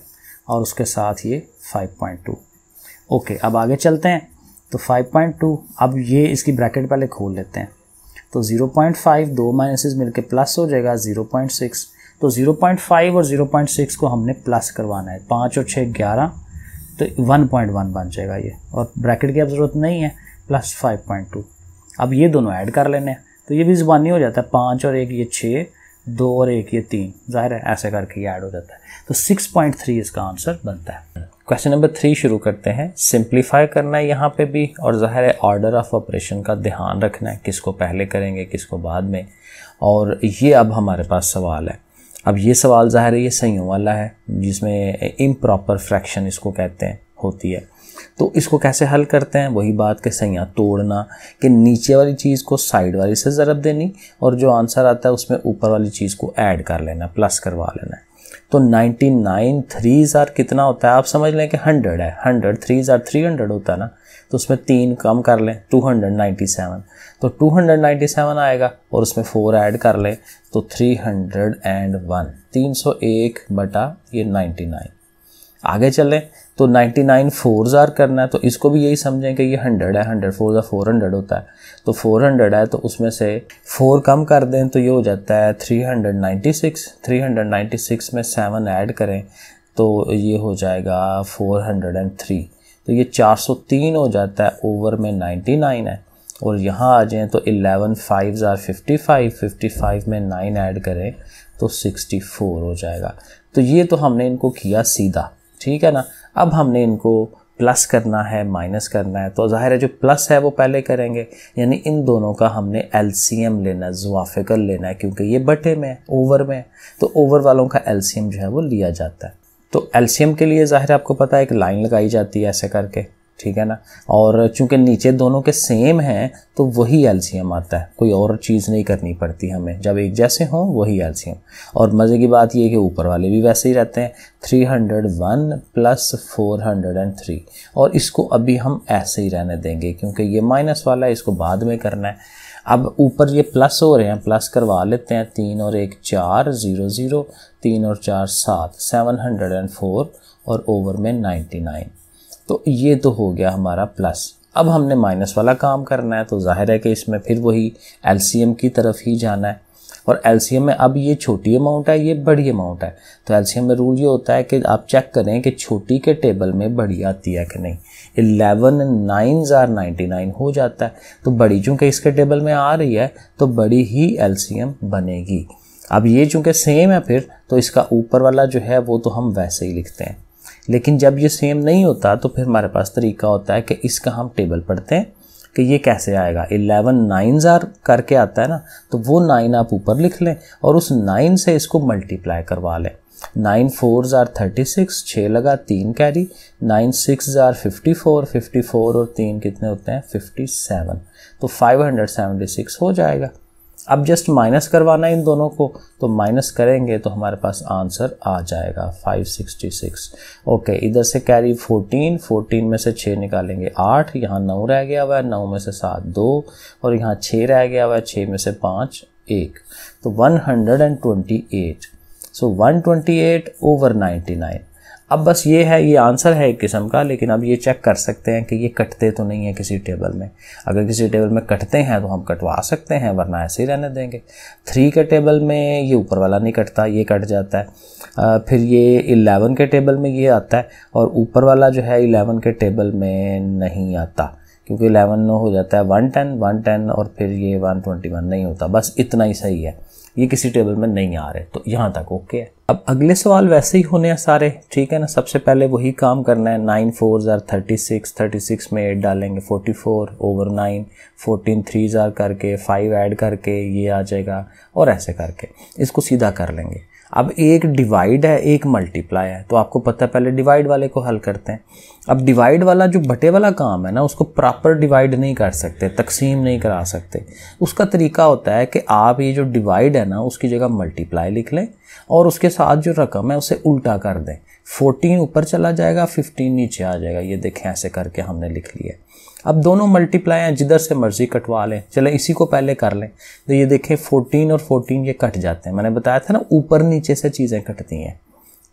और उसके साथ ये टू ओके अब आगे चलते हैं तो 5.2 अब ये इसकी ब्रैकेट पहले खोल लेते हैं तो 0.5 दो माइनसेस मिलके प्लस हो जाएगा 0.6 तो 0.5 और 0.6 को हमने प्लस करवाना है पाँच और छः ग्यारह तो 1.1 बन जाएगा ये और ब्रैकेट की अब ज़रूरत नहीं है प्लस 5.2 अब ये दोनों ऐड कर लेने हैं तो ये भी जबानी हो जाता है पाँच और एक ये छः दो और एक ये तीन ज़ाहिर है ऐसे करके ये ऐड हो जाता है तो सिक्स इसका आंसर बनता है क्वेश्चन नंबर थ्री शुरू करते हैं सिंप्लीफाई करना है यहाँ पे भी और ज़ाहिर है ऑर्डर ऑफ ऑपरेशन का ध्यान रखना है किसको पहले करेंगे किसको बाद में और ये अब हमारे पास सवाल है अब ये सवाल ज़ाहिर है ये सही वाला है जिसमें इम्प्रॉपर फ्रैक्शन इसको कहते हैं होती है तो इसको कैसे हल करते हैं वही बात के सैयाँ तोड़ना कि नीचे वाली चीज़ को साइड वाली से ज़रब देनी और जो आंसर आता है उसमें ऊपर वाली चीज़ को ऐड कर लेना प्लस करवा लेना है तो नाइन्टी नाइन थ्री आर कितना होता है आप समझ लें कि हंड्रेड है hundred three are three hundred होता है ना तो उसमें तीन कम कर लें टू हंड्रेड नाइन्टी सेवन तो टू हंड्रेड नाइन्टी सेवन आएगा और उसमें फोर ऐड कर लें तो थ्री हंड्रेड एंड वन तीन सौ एक बटा ये नाइन्टी नाइन आगे चलें तो 99 नाइन फोर्स आर करना है तो इसको भी यही समझें कि ये 100 है 100 फोर ज़ार फोर हंड्रेड होता है तो 400 है तो उसमें से फोर कम कर दें तो ये हो जाता है 396 396 में सेवन ऐड करें तो ये हो जाएगा 403 तो ये 403 हो जाता है ओवर में 99 है और यहाँ आ जाएँ तो एलेवन फाइव ज़ार फिफ्टी फाइव फिफ्टी फाइव में नाइन ऐड करें तो सिक्सटी फोर हो जाएगा तो ये तो हमने इनको किया सीधा ठीक है ना अब हमने इनको प्लस करना है माइनस करना है तो ज़ाहिर है जो प्लस है वो पहले करेंगे यानी इन दोनों का हमने एलसीएम लेना है जुआफिकल लेना है क्योंकि ये बटे में है ओवर में है तो ओवर वालों का एलसीएम जो है वो लिया जाता है तो एलसीएम के लिए ज़ाहिर आपको पता है एक लाइन लगाई जाती है ऐसे करके ठीक है ना और चूंकि नीचे दोनों के सेम हैं तो वही एल्शियम आता है कोई और चीज़ नहीं करनी पड़ती हमें जब एक जैसे हों वही एल्शियम और मज़े की बात यह कि ऊपर वाले भी वैसे ही रहते हैं 301 प्लस 403 और इसको अभी हम ऐसे ही रहने देंगे क्योंकि ये माइनस वाला है इसको बाद में करना है अब ऊपर ये प्लस हो रहे हैं प्लस करवा लेते हैं तीन और एक चार ज़ीरो ज़ीरो तीन और चार सात सेवन हंड्रेड एंड फोर और ओवर में नाइन्टी नाइन तो ये तो हो गया हमारा प्लस अब हमने माइनस वाला काम करना है तो जाहिर है कि इसमें फिर वही एलसीएम की तरफ ही जाना है और एलसीएम में अब ये छोटी अमाउंट है ये बड़ी अमाउंट है तो एलसीएम में रूल ये होता है कि आप चेक करें कि छोटी के टेबल में बड़ी आती है कि नहीं इलेवन नाइन ज़ार नाइन्टी नाइन हो जाता है तो बड़ी चूँकि इसके टेबल में आ रही है तो बड़ी ही एलसीएम बनेगी अब ये चूँकि सेम है फिर तो इसका ऊपर वाला जो है वो तो हम वैसे ही लिखते हैं लेकिन जब ये सेम नहीं होता तो फिर हमारे पास तरीका होता है कि इसका हम टेबल पढ़ते हैं कि ये कैसे आएगा इलेवन नाइन्स आर करके आता है ना तो वो नाइन आप ऊपर लिख लें और उस नाइन से इसको मल्टीप्लाई करवा लें nine fours are thirty six छः लगा तीन carry nine six are fifty four fifty four और तीन कितने होते हैं फिफ्टी सेवन तो फाइव हंड्रेड सेवेंटी सिक्स हो जाएगा अब जस्ट माइनस करवाना है इन दोनों को तो माइनस करेंगे तो हमारे पास आंसर आ जाएगा 566 ओके इधर से कैरी 14 14 में से 6 निकालेंगे 8 यहाँ 9 रह गया हुआ है 9 में से 7 2 और यहाँ 6 रह गया हुआ है 6 में से 5 एक तो 128 सो so 128 ओवर 99 अब बस ये है ये आंसर है एक किस्म का लेकिन अब ये चेक कर सकते हैं कि ये कटते तो नहीं है किसी टेबल में अगर किसी टेबल में कटते हैं तो हम कटवा सकते हैं वरना ऐसे ही रहने देंगे थ्री के टेबल में ये ऊपर वाला नहीं कटता ये कट जाता है आ, फिर ये इलेवन के टेबल में ये आता है और ऊपर वाला जो है इलेवन के टेबल में नहीं आता क्योंकि इलेवन हो जाता है वन टेन वन टेन और फिर ये वन ट्वेंटी वन नहीं होता बस इतना ही सही है ये किसी टेबल में नहीं आ रहे तो यहाँ तक ओके है अब अगले सवाल वैसे ही होने हैं सारे ठीक है ना सबसे पहले वही काम करना है नाइन फोर ज़ार थर्टी सिक्स थर्टी सिक्स में एट डालेंगे forty four over nine fourteen three ज़ार करके फाइव ऐड करके ये आ जाएगा और ऐसे करके इसको सीधा कर लेंगे अब एक डिवाइड है एक मल्टीप्लाई है तो आपको पता है पहले डिवाइड वाले को हल करते हैं अब डिवाइड वाला जो बटे वाला काम है ना उसको प्रॉपर डिवाइड नहीं कर सकते तकसीम नहीं करा सकते उसका तरीका होता है कि आप ये जो डिवाइड है ना उसकी जगह मल्टीप्लाई लिख लें और उसके साथ जो रकम है उसे उल्टा कर दें फोर्टीन ऊपर चला जाएगा फिफ्टीन नीचे आ जाएगा ये देखें ऐसे करके हमने लिख लिया अब दोनों मल्टीप्लाई हैं जिधर से मर्जी कटवा लें चले इसी को पहले कर लें तो ये देखें फोर्टीन और फोर्टीन ये कट जाते हैं मैंने बताया था ना ऊपर नीचे से चीज़ें कटती हैं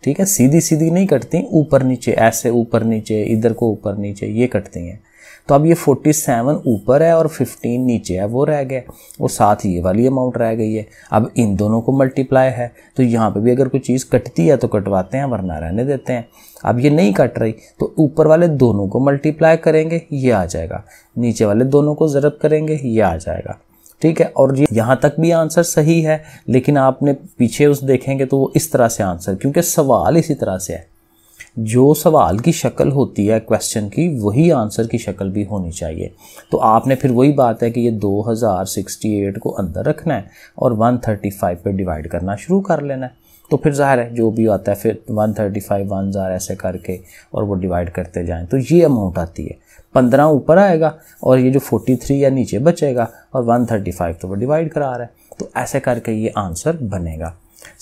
ठीक है सीधी सीधी नहीं कटती ऊपर नीचे ऐसे ऊपर नीचे इधर को ऊपर नीचे ये कटती हैं तो अब ये 47 ऊपर है और 15 नीचे है वो रह गया और साथ ही ये वाली अमाउंट रह गई है अब इन दोनों को मल्टीप्लाई है तो यहाँ पे भी अगर कोई चीज़ कटती है तो कटवाते हैं वरना रहने देते हैं अब ये नहीं कट रही तो ऊपर वाले दोनों को मल्टीप्लाई करेंगे ये आ जाएगा नीचे वाले दोनों को ज़रब करेंगे ये आ जाएगा ठीक है और ये यहाँ तक भी आंसर सही है लेकिन आपने पीछे उस देखेंगे तो वो इस तरह से आंसर क्योंकि सवाल इसी तरह से है जो सवाल की शक्ल होती है क्वेश्चन की वही आंसर की शक्ल भी होनी चाहिए तो आपने फिर वही बात है कि ये 2068 को अंदर रखना है और 135 पे डिवाइड करना शुरू कर लेना है तो फिर ज़ाहिर है जो भी आता है फिर वन थर्टी फाइव वन ऐसे करके और वो डिवाइड करते जाएं तो ये अमाउंट आती है पंद्रह ऊपर आएगा और ये जो फोर्टी थ्री या नीचे बचेगा और वन थर्टी फाइव तो वो डिवाइड करा रहा है तो ऐसे करके ये आंसर बनेगा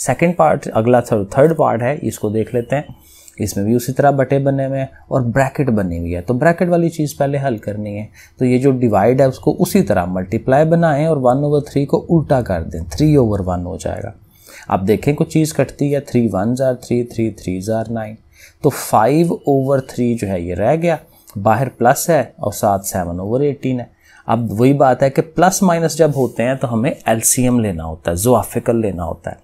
सेकेंड पार्ट अगला थर्ड पार्ट है इसको देख लेते हैं इसमें भी उसी तरह बटे बने हुए हैं और ब्रैकेट बनी हुई है तो ब्रैकेट वाली चीज़ पहले हल करनी है तो ये जो डिवाइड है उसको उसी तरह मल्टीप्लाई बनाएं और वन ओवर थ्री को उल्टा कर दें थ्री ओवर वन हो जाएगा आप देखें कुछ चीज़ कटती है थ्री वन ज़ार थ्री थ्री थ्री ज़ार नाइन तो फाइव ओवर थ्री जो है ये रह गया बाहर प्लस है और साथ सेवन ओवर एटीन है अब वही बात है कि प्लस माइनस जब होते हैं तो हमें एलसीएम लेना होता है जोआफिकल लेना होता है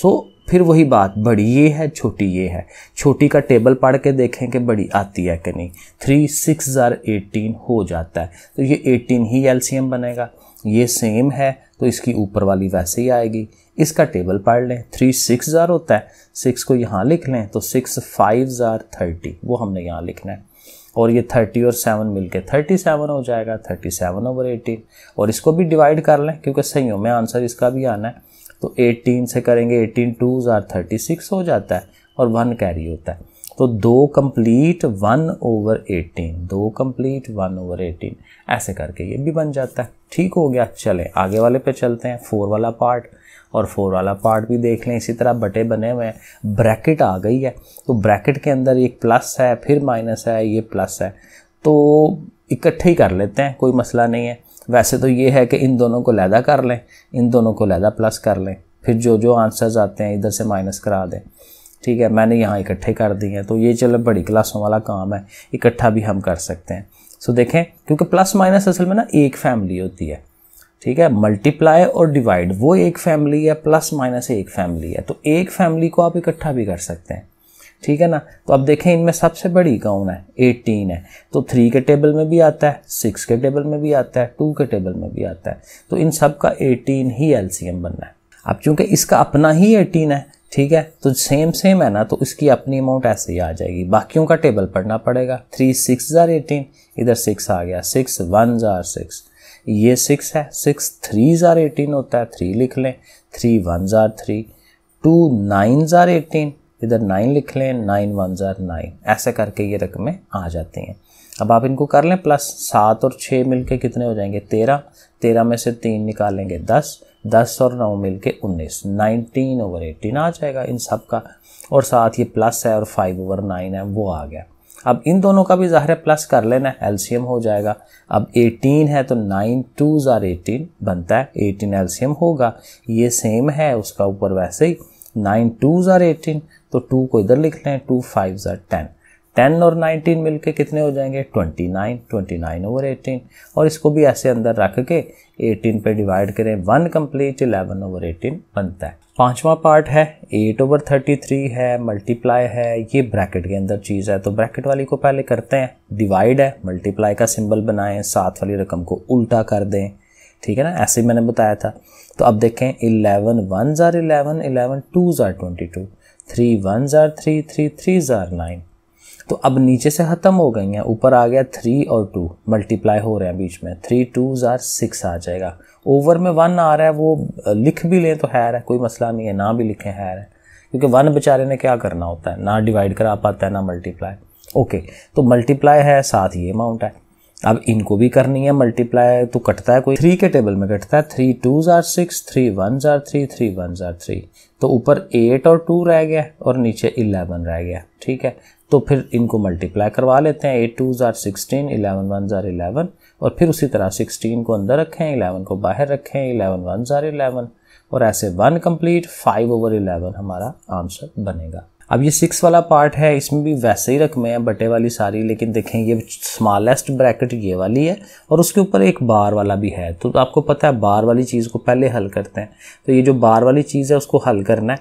सो so, फिर वही बात बड़ी ये है छोटी ये है छोटी का टेबल पढ़ के देखें कि बड़ी आती है कि नहीं थ्री सिक्स ज़ार एटीन हो जाता है तो ये एटीन ही एलसीएम बनेगा ये सेम है तो इसकी ऊपर वाली वैसे ही आएगी इसका टेबल पढ़ लें थ्री सिक्स ज़ार होता है सिक्स को यहाँ लिख लें तो सिक्स फाइव ज़ार थर्टी वो हमने यहाँ लिखना है और ये थर्टी और सेवन मिल के थर्टी सेवन हो जाएगा थर्टी सेवन ओवर एटीन और इसको भी डिवाइड कर लें क्योंकि सही हो में आंसर इसका भी आना है तो 18 से करेंगे 18 टूज आर 36 हो जाता है और वन कैरी होता है तो दो कंप्लीट वन ओवर एटीन दो कंप्लीट वन ओवर एटीन ऐसे करके ये भी बन जाता है ठीक हो गया चले आगे वाले पे चलते हैं फोर वाला पार्ट और फोर वाला पार्ट भी देख लें इसी तरह बटे बने हुए हैं ब्रैकेट आ गई है तो ब्रैकेट के अंदर एक प्लस है फिर माइनस है ये प्लस है तो इकट्ठे ही कर लेते हैं कोई मसला नहीं है वैसे तो ये है कि इन दोनों को लहदा कर लें इन दोनों को लहदा प्लस कर लें फिर जो जो आंसर्स आते हैं इधर से माइनस करा दें ठीक है मैंने यहाँ इकट्ठे कर दिए हैं तो ये चलो बड़ी क्लासों वाला काम है इकट्ठा भी हम कर सकते हैं सो देखें क्योंकि प्लस माइनस असल में ना एक फैमिली होती है ठीक है मल्टीप्लाई और डिवाइड वो एक फैमिली है प्लस माइनस एक फैमिली है तो एक फैमिली को आप इकट्ठा भी कर सकते हैं ठीक है ना तो अब देखें इनमें सबसे बड़ी कौन है एटीन है तो थ्री के टेबल में भी आता है सिक्स के टेबल में भी आता है टू के टेबल में भी आता है तो इन सब का एटीन ही एलसीएम बनना है अब चूंकि इसका अपना ही एटीन है ठीक है तो सेम सेम है ना तो इसकी अपनी अमाउंट ऐसे ही आ जाएगी बाकियों का टेबल पढ़ना पड़ेगा थ्री सिक्स ज़ार एटीन इधर सिक्स आ गया सिक्स वन ज़ार सिक्स ये सिक्स है सिक्स थ्री ज़ार एटीन होता है थ्री लिख लें थ्री वन ज़ार थ्री टू नाइन ज़ार एटीन इधर नाइन लिख लें नाइन वन ज़ार नाइन ऐसे करके ये रकमें आ जाती हैं अब आप इनको कर लें प्लस सात और छः मिल के कितने हो जाएंगे तेरह तेरह में से तीन निकालेंगे दस दस और नौ मिल के उन्नीस नाइनटीन ओवर एटीन आ जाएगा इन सब का और साथ ये प्लस है और फाइव ओवर नाइन है वो आ गया अब इन दोनों का भी ज़ाहिर प्लस कर लेना एल्शियम हो जाएगा अब 18 है तो नाइन टू ज़ार एटीन बनता है 18 एल्शियम होगा ये सेम है उसका ऊपर वैसे ही नाइन टू ज़ार एटीन तो टू को इधर लिख लें टू फाइव ज़ा टेन टेन और नाइनटीन मिलके कितने हो जाएंगे twenty nine twenty nine over eighteen और इसको भी ऐसे अंदर रख के एटीन पे डिवाइड करें one complete eleven over eighteen बनता है पांचवा पार्ट है एट ओवर थर्टी थ्री है मल्टीप्लाई है ये ब्रैकेट के अंदर चीज़ है तो ब्रैकेट वाली को पहले करते हैं डिवाइड है मल्टीप्लाई का सिंबल बनाएं साथ वाली रकम को उल्टा कर दें ठीक है ना ऐसे ही मैंने बताया था तो अब देखें इलेवन वन ज़ार इलेवन इलेवन टू ज़ार ट्वेंटी टू थ्री वन जार थ्री थ्री थ्री ज़ार नाइन तो अब नीचे से ख़त्म हो गई हैं ऊपर आ गया थ्री और टू मल्टीप्लाई हो रहे हैं बीच में थ्री टू ज़ार सिक्स आ जाएगा ओवर में वन आ रहा है वो लिख भी लें तो हैर है कोई मसला नहीं है ना भी लिखें हैर है क्योंकि वन बेचारे ने क्या करना होता है ना डिवाइड करा पाता है ना मल्टीप्लाई ओके तो मल्टीप्लाई है साथ ये अमाउंट है अब इनको भी करनी है मल्टीप्लाई तो कटता है कोई थ्री के टेबल में कटता है थ्री टू जार सिक्स थ्री वन जार थ्री थ्री वन जार थ्री तो ऊपर एट और टू रह गया और नीचे इलेवन रह गया ठीक है तो फिर इनको मल्टीप्लाई करवा लेते हैं एट टू ज़ार सिक्सटीन इलेवन वन ज़ार इलेवन और फिर उसी तरह सिक्सटीन को अंदर रखें इलेवन को बाहर रखें इलेवन वन ज़ार इलेवन और ऐसे one complete five over eleven हमारा आंसर बनेगा अब ये सिक्स वाला पार्ट है इसमें भी वैसे ही रकमें हैं बटे वाली सारी लेकिन देखें ये स्मॉलेस्ट ब्रैकेट ये वाली है और उसके ऊपर एक बार वाला भी है तो आपको पता है बार वाली चीज़ को पहले हल करते हैं तो ये जो बार वाली चीज़ है उसको हल करना है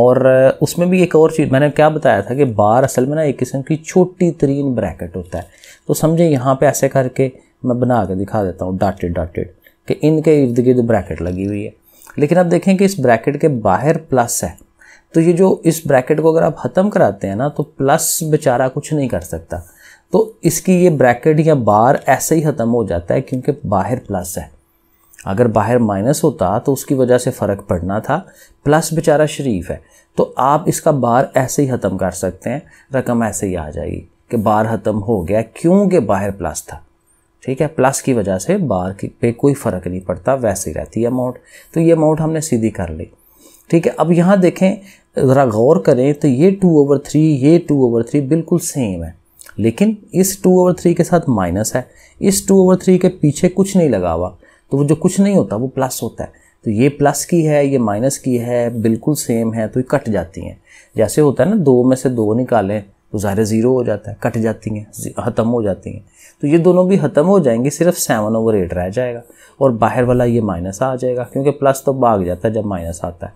और उसमें भी एक और चीज़ मैंने क्या बताया था कि बार असल में ना एक किस्म की छोटी तरीन ब्रैकेट होता है तो समझे यहाँ पर ऐसे करके मैं बना के दिखा देता हूँ डाटेड डाटेड कि इनके इर्द गिर्द ब्रैकेट लगी हुई है लेकिन अब देखें कि इस ब्रैकेट के बाहर प्लस है तो ये जो इस ब्रैकेट को अगर आप ख़त्म कराते हैं ना तो प्लस बेचारा कुछ नहीं कर सकता तो इसकी ये ब्रैकेट या बार ऐसे ही ख़त्म हो जाता है क्योंकि बाहर प्लस है अगर बाहर माइनस होता तो उसकी वजह से फ़र्क पड़ना था प्लस बेचारा शरीफ है तो आप इसका बार ऐसे ही ख़त्म कर सकते हैं रकम ऐसे ही आ जाएगी कि बार ख़त्म हो गया क्योंकि बाहर प्लस था ठीक है प्लस की वजह से बार की पे कोई फ़र्क नहीं पड़ता वैसे ही रहती है अमाउंट तो ये अमाउंट हमने सीधी कर ली ठीक है अब यहाँ देखें ज़रा गौर करें तो ये टू ओवर थ्री ये टू ओवर थ्री बिल्कुल सेम है लेकिन इस टू ओवर थ्री के साथ माइनस है इस टू ओवर थ्री के पीछे कुछ नहीं लगा हुआ तो वो जो कुछ नहीं होता वो प्लस होता है तो ये प्लस की है ये माइनस की है बिल्कुल सेम है तो ये कट जाती हैं जैसे होता है ना दो में से दो निकालें तो ज़ाहिर ज़ीरो हो जाता है कट जाती हैं ख़त्म हो जाती हैं तो ये दोनों भी ख़त्म हो जाएंगी सिर्फ सेवन ओवर एट रह जाएगा और बाहर वाला ये माइनस आ जाएगा क्योंकि प्लस तो भाग जाता है जब माइनस आता है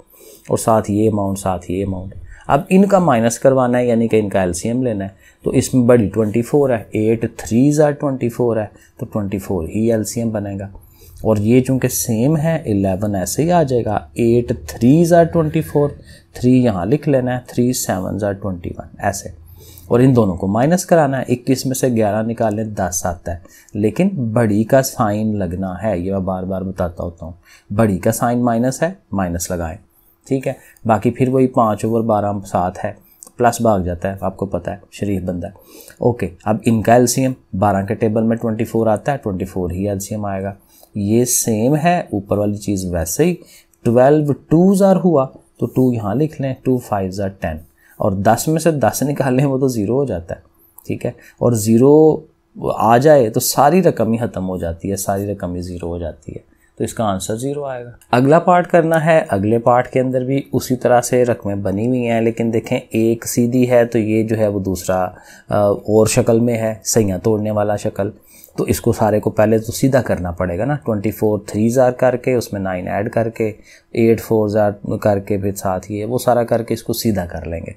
और साथ ये अमाउंट साथ ये अमाउंट अब इनका माइनस करवाना है यानी कि इनका एलसीएम लेना है तो इसमें बड़ी ट्वेंटी फोर है एट थ्री ज़ार ट्वेंटी फोर है तो ट्वेंटी फोर ही एलसीएम बनेगा और ये चूँकि सेम है इलेवन ऐसे ही आ जाएगा एट थ्री ज़ार ट्वेंटी फोर थ्री यहाँ लिख लेना है थ्री सेवन ज़ार ट्वेंटी वन ऐसे और इन दोनों को माइनस कराना है इक्कीस में से ग्यारह निकालें दस आता है लेकिन बड़ी का साइन लगना है ये मैं बार बार बताता होता हूँ बड़ी का साइन माइनस है माइनस लगाएं ठीक है बाकी फिर वही पाँच ओवर बारह सात है प्लस भाग जाता है आपको पता है शरीफ बंदा है ओके अब इनका एलसीएम बारह के टेबल में ट्वेंटी फोर आता है ट्वेंटी फोर ही एलसीएम आएगा ये सेम है ऊपर वाली चीज़ वैसे ही ट्वेल्व टू ज़ार हुआ तो टू यहाँ लिख लें टू फाइव ज़ार टेन और दस में से दस निकाल लें वो तो ज़ीरो हो जाता है ठीक है और ज़ीरो आ जाए तो सारी रकम ही ख़त्म हो जाती है सारी रकम ही ज़ीरो हो जाती है तो इसका आंसर ज़ीरो आएगा अगला पार्ट करना है अगले पार्ट के अंदर भी उसी तरह से रकमें बनी हुई हैं लेकिन देखें एक सीधी है तो ये जो है वो दूसरा और शक्ल में है सैयाँ तोड़ने वाला शक्ल तो इसको सारे को पहले तो सीधा करना पड़ेगा ना ट्वेंटी फोर थ्री ज़ार करके उसमें नाइन ऐड करके एट फोर ज़ार करके फिर साथ ये वो सारा करके इसको सीधा कर लेंगे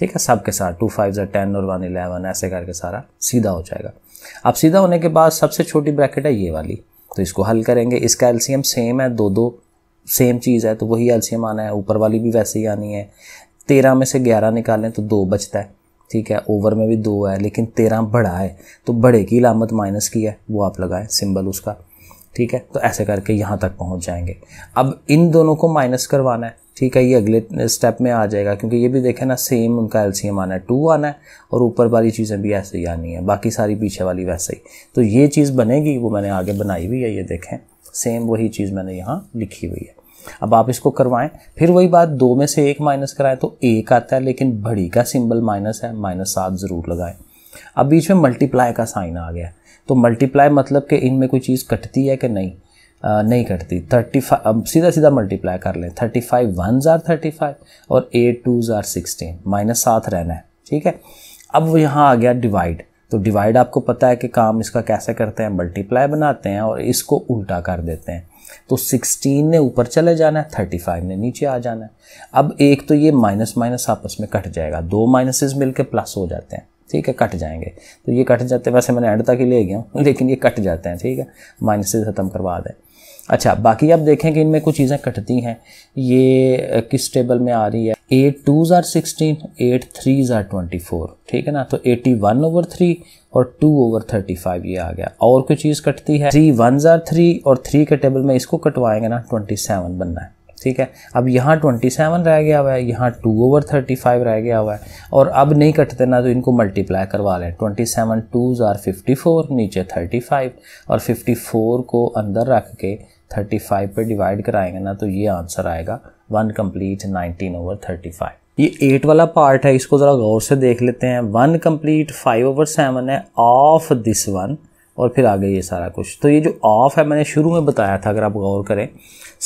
ठीक है सब के साथ टू फाइव ज़ार टेन और वन इलेवन ऐसे करके सारा सीधा हो जाएगा अब सीधा होने के बाद सबसे छोटी ब्रैकेट है ये वाली तो इसको हल करेंगे इसका एल्सीयम सेम है दो दो सेम चीज़ है तो वही एल्सीयम आना है ऊपर वाली भी वैसे ही आनी है तेरह में से ग्यारह निकालें तो दो बचता है ठीक है ओवर में भी दो है लेकिन तेरह बड़ा है तो बड़े की लामत माइनस की है वो आप लगाएं सिंबल उसका ठीक है तो ऐसे करके यहाँ तक पहुँच जाएंगे अब इन दोनों को माइनस करवाना है ठीक है ये अगले स्टेप में आ जाएगा क्योंकि ये भी देखें ना सेम उनका एलसीएम आना है टू आना है और ऊपर वाली चीज़ें भी ऐसे ही आनी है बाकी सारी पीछे वाली वैसे ही तो ये चीज़ बनेगी वो मैंने आगे बनाई हुई है ये देखें सेम वही चीज़ मैंने यहाँ लिखी हुई है अब आप इसको करवाएं फिर वही बात दो में से एक माइनस कराएं तो एक आता है लेकिन बड़ी का सिंबल माइनस है माइनस सात ज़रूर लगाएं अब बीच में मल्टीप्लाई का साइन आ गया तो मल्टीप्लाई मतलब कि इनमें कोई चीज़ कटती है कि नहीं नहीं कटती थर्टी फाइव अब सीधा सीधा मल्टीप्लाई कर लें thirty five one are thirty five और एट टू ज़ार सिक्सटीन माइनस सात रहना है ठीक है अब वो यहाँ आ गया डिवाइड तो डिवाइड आपको पता है कि काम इसका कैसे करते हैं मल्टीप्लाई बनाते हैं और इसको उल्टा कर देते हैं तो 16 ने ऊपर चले जाना है थर्टी फाइव ने नीचे आ जाना है अब एक तो ये माइनस माइनस आपस में कट जाएगा दो माइनसेस मिलके प्लस हो जाते हैं ठीक है कट जाएंगे तो ये कट जाते हैं वैसे मैंने एंड तक ही ले गया हूँ लेकिन ये कट जाते हैं ठीक है माइनसेस ख़त्म करवा दें अच्छा बाकी आप देखें कि इनमें कुछ चीज़ें कटती हैं ये किस टेबल में आ रही है एट टू ज़ार सिक्सटीन एट थ्री ज़ार ट्वेंटी फोर ठीक है ना तो एटी वन ओवर थ्री और टू ओवर थर्टी फाइव ये आ गया और कोई चीज़ कटती है थ्री वन ज़ार थ्री और थ्री के टेबल में इसको कटवाएंगे ना ट्वेंटी सेवन बनना है ठीक है अब यहाँ ट्वेंटी सेवन रह गया हुआ है यहाँ टू ओवर थर्टी फाइव रह गया हुआ है और अब नहीं कटते ना तो इनको मल्टीप्लाई करवा लें twenty seven two are fifty four नीचे थर्टी फाइव और फिफ्टी फोर को अंदर रख के थर्टी फाइव पर डिवाइड कराएंगे ना तो ये आंसर आएगा one complete nineteen over thirty five ये एट वाला पार्ट है इसको ज़रा गौर से देख लेते हैं one complete five over seven है ऑफ दिस वन और फिर आगे ये सारा कुछ तो ये जो ऑफ है मैंने शुरू में बताया था अगर आप गौर करें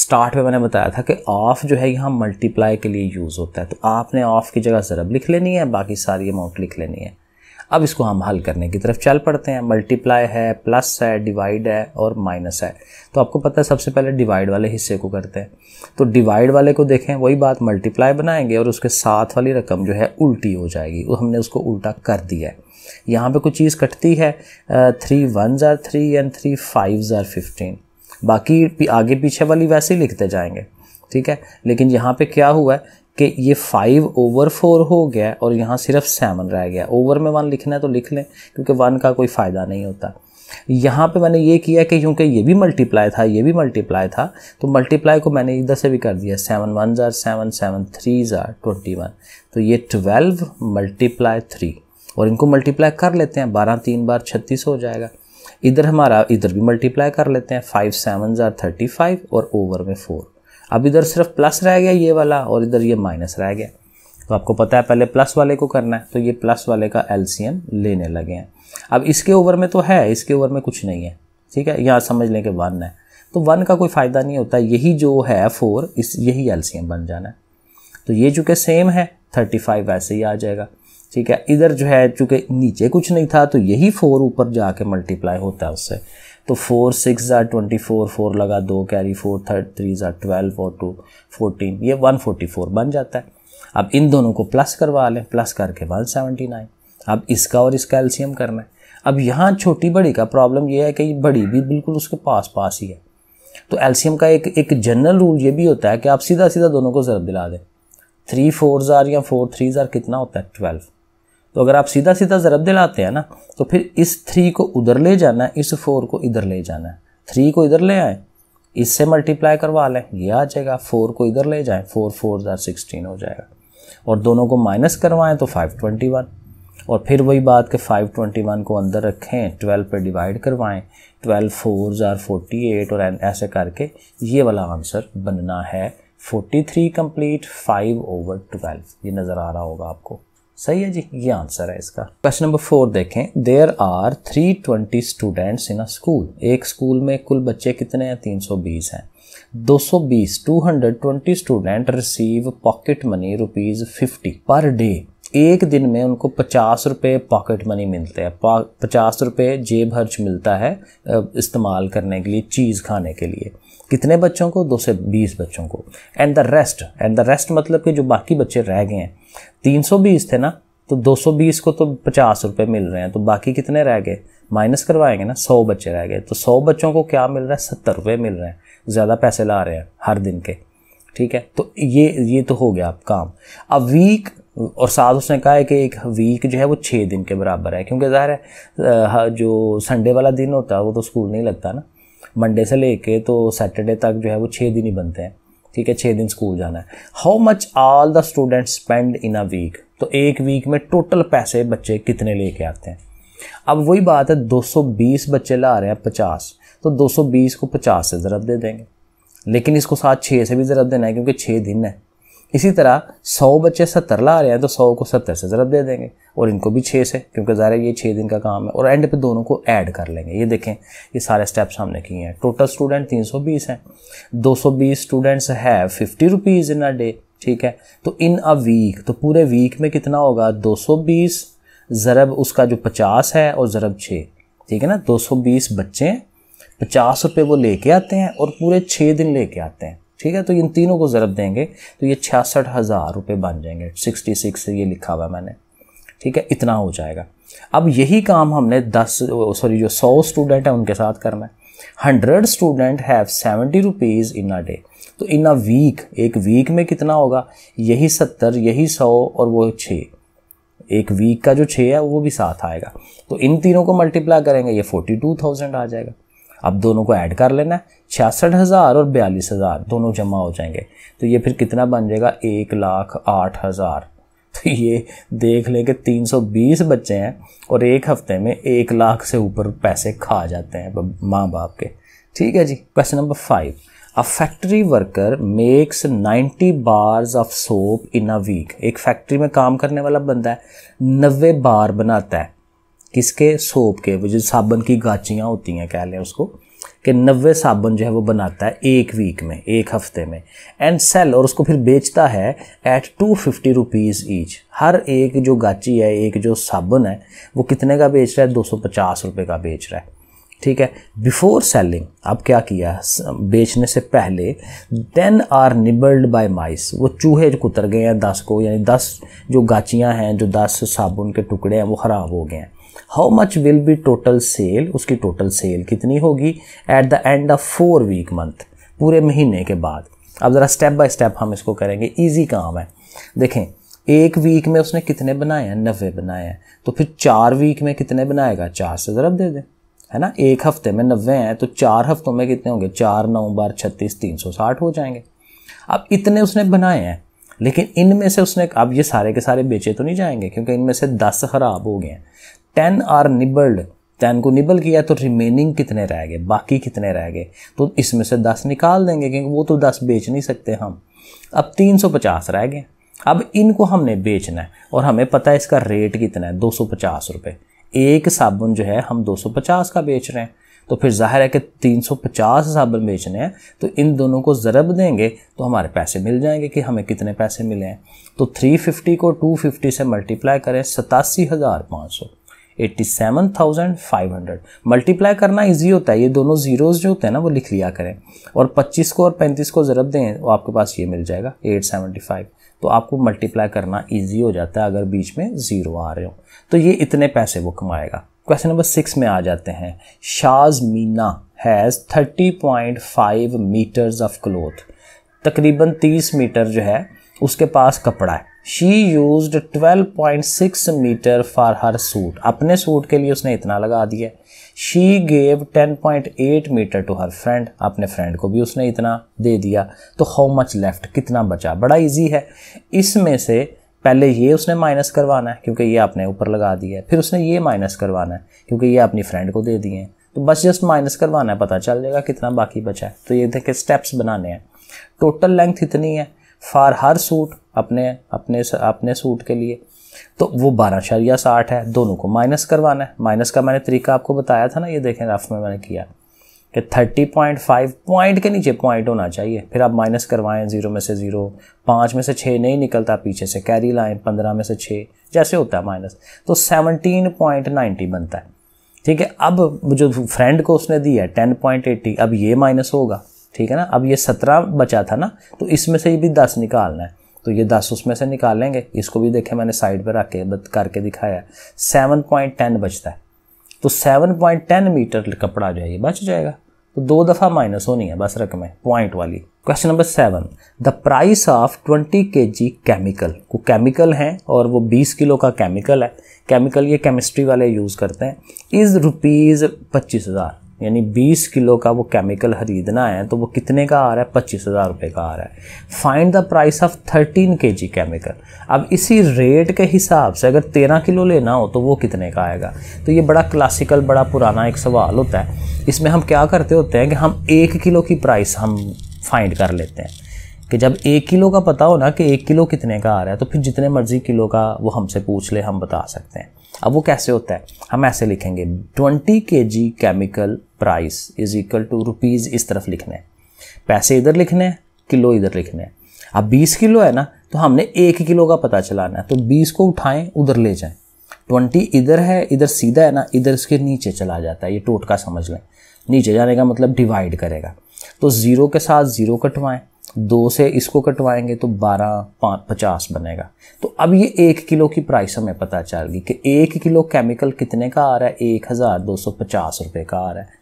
स्टार्ट में मैंने बताया था कि ऑफ जो है यहाँ मल्टीप्लाई के लिए यूज़ होता है तो आपने ऑफ की जगह ज़रब लिख लेनी है बाकी सारी अमाउंट लिख लेनी है अब इसको हम हल करने की तरफ चल पड़ते हैं मल्टीप्लाई है प्लस है डिवाइड है और माइनस है तो आपको पता है सबसे पहले डिवाइड वाले हिस्से को करते हैं तो डिवाइड वाले को देखें वही बात मल्टीप्लाई बनाएंगे और उसके साथ वाली रकम जो है उल्टी हो जाएगी वो हमने उसको उल्टा कर दिया है यहाँ पर कुछ चीज़ कटती है three one tsar three and three five are fifteen बाकी आगे पीछे वाली वैसे ही लिखते जाएंगे ठीक है लेकिन यहाँ पे क्या हुआ है कि ये फाइव ओवर फोर हो गया और यहाँ सिर्फ सेवन रह गया ओवर में वन लिखना है तो लिख लें क्योंकि वन का कोई फ़ायदा नहीं होता यहाँ पे मैंने ये किया कि क्योंकि ये भी मल्टीप्लाई था ये भी मल्टीप्लाई था तो मल्टीप्लाई को मैंने इधर से भी कर दिया seven one are seven seven three tsar twenty one तो ये ट्वेल्व मल्टीप्लाई थ्री और इनको मल्टीप्लाई कर लेते हैं बारह तीन बार छत्तीस हो जाएगा इधर हमारा इधर भी मल्टीप्लाई कर लेते हैं five seven are thirty five और ओवर में फोर अब इधर सिर्फ प्लस रह गया ये वाला और इधर ये माइनस रह गया तो आपको पता है पहले प्लस वाले को करना है तो ये प्लस वाले का एलसीएम लेने लगे हैं अब इसके ओवर में तो है इसके ओवर में कुछ नहीं है ठीक है यहाँ समझ लें कि वन है तो वन का कोई फ़ायदा नहीं होता यही जो है फोर इस यही एलसीएम बन जाना है तो ये चूँकि सेम है थर्टी फाइव वैसे ही आ जाएगा ठीक है इधर जो है चूँकि नीचे कुछ नहीं था तो यही फोर ऊपर जाके मल्टीप्लाई होता है उससे तो four six are twenty four four लगा दो कैरी फोर थर्ट थ्री ज़ार ट्वेल्व और टू फोर्टीन ये वन फोर्टी फोर बन जाता है अब इन दोनों को प्लस करवा लें प्लस करके वन सेवेंटी नाइन अब इसका और इसका एल्शियम करना है अब यहाँ छोटी बड़ी का प्रॉब्लम ये है कि बड़ी भी बिल्कुल उसके पास पास ही है तो एल्शियम का एक एक जनरल रूल ये भी होता है कि आप सीधा सीधा दोनों को ज़रब दिला दें थ्री फोर ज़ार या फोर थ्री ज़ार कितना होता है ट्वेल्व तो अगर आप सीधा सीधा ज़रब दिलाते हैं ना तो फिर इस थ्री को उधर ले जाना है इस फोर को इधर ले जाना है थ्री को इधर ले आए इससे मल्टीप्लाई करवा लें ये आ जाएगा फोर को इधर ले जाएं फोर फोर ज़ार सिक्सटीन हो जाएगा और दोनों को माइनस करवाएं तो फाइव ट्वेंटी वन और फिर वही बात कि फाइव ट्वेंटी वन को अंदर रखें ट्वेल्व पे डिवाइड करवाएं twelve four are forty eight और ऐसे करके ये वाला आंसर बनना है forty three complete five over twelve ये नज़र आ रहा होगा आपको सही है जी ये आंसर है इसका क्वेश्चन नंबर फोर देखें there are three twenty students in a school एक स्कूल में कुल बच्चे कितने हैं तीन सौ बीस हैं दो सौ बीस two hundred twenty student receive pocket money rupees fifty per day एक दिन में उनको पचास रुपये पॉकेट मनी मिलते हैं पचास रुपये जेब खर्च मिलता है इस्तेमाल करने के लिए चीज़ खाने के लिए कितने बच्चों को दो से बीस बच्चों को and the rest and the rest मतलब कि जो बाकी बच्चे रह गए हैं तीन सौ बीस थे ना तो दो सौ बीस को तो पचास रुपये मिल रहे हैं तो बाकी कितने रह गए माइनस करवाएंगे ना सौ बच्चे रह गए तो सौ बच्चों को क्या मिल रहा है सत्तर रुपये मिल रहे हैं ज़्यादा पैसे ला रहे हैं हर दिन के ठीक है तो ये ये तो हो गया आप काम अब वीक और साथ उसने कहा है कि एक वीक जो है वो छः दिन के बराबर है क्योंकि ज़ाहिर है जो संडे वाला दिन होता है वो तो स्कूल नहीं लगता ना मंडे से लेके तो सैटरडे तक जो है वो छः दिन ही बनते हैं ठीक है छः दिन स्कूल जाना है how much all the student spend in a week तो एक वीक में टोटल पैसे बच्चे कितने लेके आते हैं अब वही बात है 220 बच्चे ला रहे हैं 50 तो 220 को 50 से ज़रब दे देंगे लेकिन इसको साथ छः से भी ज़रब देना है क्योंकि छः दिन है इसी तरह सौ बच्चे सत्तर ला रहे हैं तो सौ को सत्तर से ज़रब दे देंगे और इनको भी छः से क्योंकि ज़्यादा ये छः दिन का काम है और एंड पे दोनों को ऐड कर लेंगे ये देखें ये सारे स्टेप्स हमने किए हैं टोटल स्टूडेंट तीन सौ बीस हैं दो सौ बीस स्टूडेंट्स है fifty rupees in a day ठीक है तो इन अ वीक तो पूरे वीक में कितना होगा दो सौ बीस ज़रब उसका जो पचास है और ज़रब छः ठीक है ना दो सौ बीस बच्चे पचास रुपये वो लेके आते हैं और पूरे छः दिन लेके आते हैं ठीक है तो इन तीनों को ज़रब देंगे तो ये छियासठ हज़ार रुपये बन जाएंगे सिक्सटी सिक्स ये लिखा हुआ है मैंने ठीक है इतना हो जाएगा अब यही काम हमने दस सॉरी जो सौ स्टूडेंट हैं उनके साथ करना है hundred student have seventy rupees in a day तो इन अ वीक एक वीक में कितना होगा यही सत्तर यही सौ और वो छः एक वीक का जो छः है वो भी साथ आएगा तो इन तीनों को मल्टीप्लाई करेंगे ये फोर्टी टू थाउजेंड आ जाएगा अब दोनों को ऐड कर लेना छियासठ हज़ार और बयालीस हज़ार दोनों जमा हो जाएंगे तो ये फिर कितना बन जाएगा एक लाख आठ हज़ार तो ये देख लें कि तीन सौ बीस बच्चे हैं और एक हफ्ते में एक लाख से ऊपर पैसे खा जाते हैं माँ बाप के ठीक है जी question number five a factory worker makes 90 bars of soap in a week एक फैक्ट्री में काम करने वाला बंदा है नबे बार बनाता है किसके सोप के वो जो साबुन की गाचियाँ होती हैं कह लें उसको कि नब्बे साबुन जो है वो बनाता है एक वीक में एक हफ्ते में एंड सेल और उसको फिर बेचता है eight two fifty rupees each हर एक जो गाची है एक जो साबुन है वो कितने का बेच रहा है दो सौ पचास रुपये का बेच रहा है ठीक है बिफोर सेलिंग अब क्या किया बेचने से पहले then are nibbled by mice वो चूहे जो कुतर गए हैं दस को यानी दस जो गाचियाँ हैं जो दस साबुन के टुकड़े हैं वो ख़राब हो गए हैं how much will be total sale उसकी टोटल सेल कितनी होगी at the end of four week month पूरे महीने के बाद अब ज़रा स्टेप बाय स्टेप हम इसको करेंगे ईजी काम है देखें एक वीक में उसने कितने बनाए हैं नब्बे बनाए हैं तो फिर चार वीक में कितने बनाएगा चार से ज़रब दे दें है ना एक हफ्ते में नब्बे हैं तो चार हफ्तों में कितने होंगे चार नौ बार छत्तीस तीन सौ साठ हो जाएंगे अब इतने उसने बनाए हैं लेकिन इनमें से उसने अब ये सारे के सारे बेचे तो नहीं जाएंगे क्योंकि इनमें से दस ख़राब हो गए हैं टेन आर निबल्ड टेन को निबल किया तो रिमेनिंग कितने रह गए बाकी कितने रह गए तो इसमें से दस निकाल देंगे क्योंकि वो तो दस बेच नहीं सकते हम अब तीन सौ पचास रह गए अब इनको हमने बेचना है और हमें पता है इसका रेट कितना है दो सौ पचास रुपये एक साबुन जो है हम दो सौ पचास का बेच रहे हैं तो फिर जाहिर है कि तीन सौ पचास साबुन बेचने हैं तो इन दोनों को ज़रब देंगे तो हमारे पैसे मिल जाएंगे कि हमें कितने पैसे मिले हैं तो थ्री फिफ्टी को टू फिफ्टी से मल्टीप्लाई करें सतासी हज़ार पाँच सौ 87,500 मल्टीप्लाई करना इजी होता है ये दोनों जीरोज जो होते हैं ना वो लिख लिया करें और 25 को और 35 को ज़रब दें तो आपके पास ये मिल जाएगा 875 तो आपको मल्टीप्लाई करना इजी हो जाता है अगर बीच में ज़ीरो आ रहे हो तो ये इतने पैसे वो कमाएगा क्वेश्चन नंबर सिक्स में आ जाते हैं Shaz Meena has five meters of cloth तकरीबन तीस मीटर जो है उसके पास कपड़ा है she use 12.6 meter for her suit अपने सूट के लिए उसने इतना लगा दिया she gave 10.8 meter to her friend अपने फ्रेंड को भी उसने इतना दे दिया तो हाउ मच लेफ्ट कितना बचा बड़ा इजी है इसमें से पहले ये उसने माइनस करवाना है क्योंकि ये आपने ऊपर लगा दिया है फिर उसने ये माइनस करवाना है क्योंकि ये अपनी फ्रेंड को दे दिए हैं तो बस जस्ट माइनस करवाना है पता चल जाएगा कितना बाकी बचा है तो ये देखे स्टेप्स बनाने हैं टोटल लेंथ इतनी है फॉर हर सूट अपने अपने अपने सूट के लिए तो वो बारह शरिया साठ है दोनों को माइनस करवाना है माइनस का मैंने तरीका आपको बताया था ना ये देखें रफ में मैंने किया कि थर्टी पॉइंट फाइव पॉइंट के नीचे पॉइंट होना चाहिए फिर आप माइनस करवाएं ज़ीरो में से ज़ीरो पाँच में से छः नहीं निकलता पीछे से कैरी लाएं पंद्रह में से छः जैसे होता है माइनस तो सेवनटीन पॉइंट नाइन्टी बनता है ठीक है अब जो फ्रेंड को उसने दी है टेन पॉइंट एट्टी अब ये माइनस होगा ठीक है ना अब ये सत्रह बचा था ना तो इसमें से ये भी दस निकालना है तो ये दस उसमें से निकाल लेंगे इसको भी देखें मैंने साइड पर रख के करके दिखाया सेवन पॉइंट टेन बचता है तो सेवन पॉइंट टेन मीटर कपड़ा जो है ये बच जाएगा तो दो दफ़ा माइनस होनी है बस रकमें पॉइंट वाली question number seven the price of twenty K G chemical को केमिकल हैं और वो बीस किलो का केमिकल है केमिकल ये केमिस्ट्री वाले यूज़ करते हैं इज़ रुपीज़ पच्चीस हज़ार यानी 20 किलो का वो केमिकल खरीदना है तो वो कितने का आ रहा है पच्चीस हज़ार रुपये का आ रहा है फाइंड द प्राइस ऑफ 13 के जी केमिकल अब इसी रेट के हिसाब से अगर 13 किलो लेना हो तो वो कितने का आएगा तो ये बड़ा क्लासिकल बड़ा पुराना एक सवाल होता है इसमें हम क्या करते होते हैं कि हम एक किलो की प्राइस हम फाइंड कर लेते हैं कि जब एक किलो का पता हो ना कि एक किलो कितने का आ रहा है तो फिर जितने मर्ज़ी किलो का वो हमसे पूछ ले हम बता सकते हैं अब वो कैसे होता है हम ऐसे लिखेंगे twenty K G chemical price is equal to rupees इस तरफ लिखने हैं पैसे इधर लिखने हैं किलो इधर लिखने हैं अब 20 किलो है ना तो हमने एक किलो का पता चलाना है तो 20 को उठाएं उधर ले जाएं 20 इधर है इधर सीधा है ना इधर इसके नीचे चला जाता है ये टोटका समझ लें नीचे जाने का मतलब डिवाइड करेगा तो ज़ीरो के साथ ज़ीरो कटवाएं दो से इसको कटवाएंगे तो बारह पाँच पचास बनेगा तो अब ये एक किलो की प्राइस हमें पता चल गई कि एक किलो केमिकल कितने का आ रहा है एक हज़ार दो सौ पचास रुपये का आ रहा है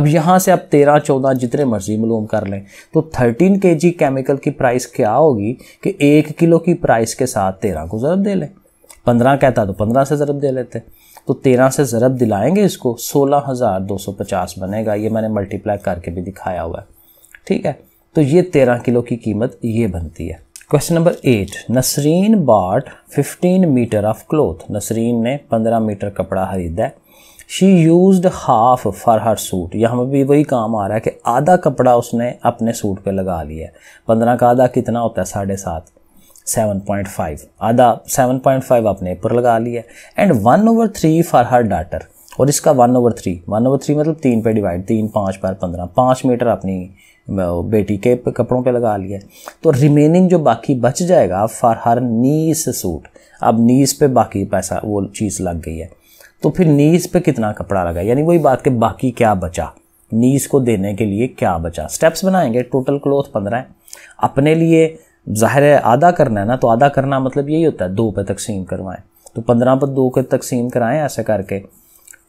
अब यहाँ से आप तेरह चौदह जितने मर्जी मलूम कर लें तो थर्टीन के जी केमिकल की प्राइस क्या होगी कि एक किलो की प्राइस के साथ तेरह को ज़रब दे लें पंद्रह कहता तो पंद्रह से ज़रब दे लेते तो तेरह से ज़रब दिलाएंगे इसको सोलह हज़ार दो सौ पचास बनेगा ये मैंने मल्टीप्लाई करके भी दिखाया हुआ है ठीक है तो ये तेरह किलो की कीमत ये बनती है question number eight Nasreen bought fifteen meter of cloth Nasreen ने पंद्रह मीटर कपड़ा खरीदा है she use half for her suit यहाँ पर भी वही काम आ रहा है कि आधा कपड़ा उसने अपने सूट पे लगा लिया है पंद्रह का आधा कितना होता है साढ़े सात सेवन पॉइंट फाइव आधा सेवन पॉइंट फाइव अपने ऊपर लगा लिया and one over three for her daughter और इसका one over three one over three मतलब तीन पे डिवाइड तीन पाँच पर पंद्रह पाँच मीटर अपनी बेटी के कपड़ों पे लगा लिया तो रिमेनिंग जो बाकी बच जाएगा फॉर हर नीस सूट अब नीस पे बाकी पैसा वो चीज़ लग गई है तो फिर नीस पे कितना कपड़ा लगा यानी वही बात के बाकी क्या बचा नीस को देने के लिए क्या बचा स्टेप्स बनाएंगे टोटल क्लोथ पंद्रह है अपने लिए ज़ाहिर है आधा करना है ना तो आधा करना मतलब यही होता है दो पे तकसीम करवाएं तो पंद्रह पर दो के तकसीम कराएं ऐसे करके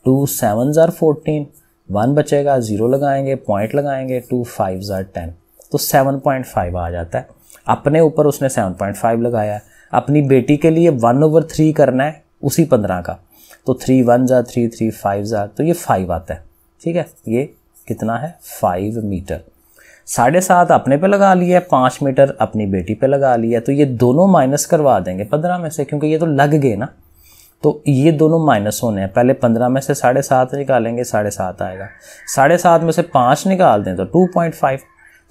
two seven are fourteen one बचेगा ज़ीरो लगाएंगे पॉइंट लगाएंगे टू फाइव ज़ार टेन तो सेवन पॉइंट फाइव आ जाता है अपने ऊपर उसने सेवन पॉइंट फाइव लगाया है अपनी बेटी के लिए वन ओवर थ्री करना है उसी पंद्रह का तो three one tsar three three five are तो ये फाइव आता है ठीक है ये कितना है फाइव मीटर साढ़े सात अपने पे लगा लिया है पाँच मीटर अपनी बेटी पे लगा लिया तो ये दोनों माइनस करवा देंगे पंद्रह में से क्योंकि ये तो लग गए ना तो ये दोनों माइनस होने हैं पहले पंद्रह में से साढ़े सात निकालेंगे साढ़े सात आएगा साढ़े सात में से पाँच निकाल दें तो टू पॉइंट फाइव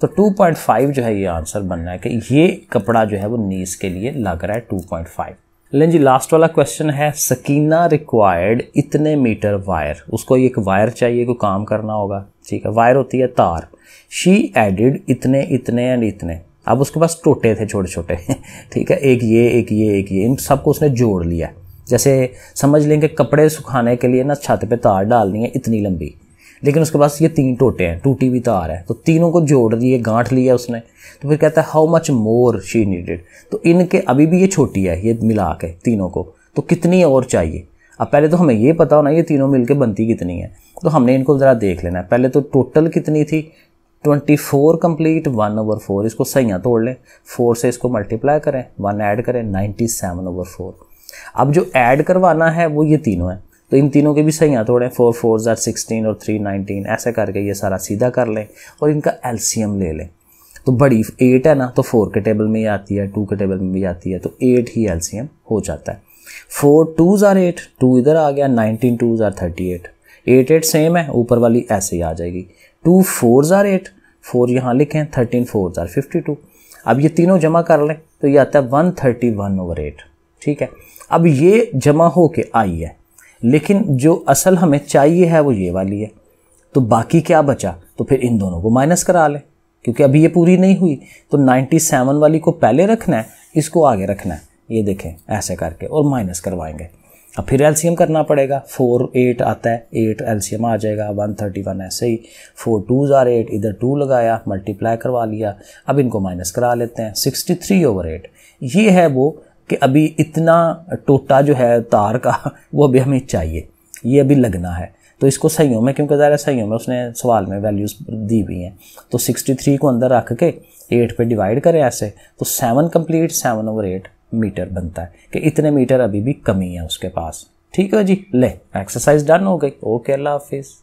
तो टू पॉइंट फाइव जो है ये आंसर बनना है कि ये कपड़ा जो है वो नीस के लिए लग रहा है टू पॉइंट फाइव लेकिन जी लास्ट वाला क्वेश्चन है सकीना रिक्वायर्ड इतने मीटर वायर उसको एक वायर चाहिए को काम करना होगा ठीक है वायर होती है तार शी एडिड इतने इतने एंड इतने अब उसके पास टोटे थे छोटे छोटे ठीक है एक ये एक ये एक ये इन सबको उसने जोड़ लिया जैसे समझ लें कि कपड़े सुखाने के लिए ना छत पे तार डालनी है इतनी लंबी लेकिन उसके पास ये तीन टोटे हैं टूटी हुई तार है तो तीनों को जोड़ दिए गांठ लिया उसने तो फिर कहता है how much more she needed तो इनके अभी भी ये छोटी है ये मिला के तीनों को तो कितनी और चाहिए अब पहले तो हमें ये पता होना ये तीनों मिलके बनती कितनी है तो हमने इनको ज़रा देख लेना है पहले तो टोटल कितनी थी twenty four complete one over four इसको सैयाँ तोड़ लें फोर से इसको मल्टीप्लाई करें वन ऐड करें नाइन्टी सेवन ओवर फोर अब जो ऐड करवाना है वो ये तीनों है तो इन तीनों के भी सही हाथ थोड़े फोर फोर ज़ार सिक्सटीन और थ्री नाइनटीन ऐसा करके ये सारा सीधा कर लें और इनका एल्सीयम ले लें तो बड़ी एट है ना तो फोर के टेबल में ही आती है टू के टेबल में भी आती है तो एट ही एल्सीयम हो जाता है फोर टू ज़ार एट टू इधर आ गया nineteen two are thirty eight eight eight same है ऊपर वाली ऐसे ही आ जाएगी टू फोर ज़ार एट फोर यहाँ लिखें thirteen four are fifty two अब ये तीनों जमा कर लें तो ये आता है one thirty one over eight ठीक है अब ये जमा हो के आई है लेकिन जो असल हमें चाहिए है वो ये वाली है तो बाकी क्या बचा तो फिर इन दोनों को माइनस करा लें क्योंकि अभी ये पूरी नहीं हुई तो 97 वाली को पहले रखना है इसको आगे रखना है ये देखें ऐसे करके और माइनस करवाएंगे अब फिर एलसीएम करना पड़ेगा फोर एट आता है एट एलसीएम आ जाएगा वन थर्टी वन ऐसे ही फोर टूज़ ज़ार एट इधर टू लगाया मल्टीप्लाई करवा लिया अब इनको माइनस करा लेते हैं सिक्सटी थ्री ओवर एट ये है वो कि अभी इतना टोटा जो है तार का वो अभी हमें चाहिए ये अभी लगना है तो इसको सहीयों में क्योंकि सही सहीयों में उसने सवाल में वैल्यूज़ दी हुई हैं तो 63 को अंदर रख के एट पे डिवाइड करें ऐसे तो seven complete seven over eight meter बनता है कि इतने मीटर अभी भी कमी है उसके पास ठीक है जी ले एक्सरसाइज डन हो गई ओके अल्लाह हाफिज़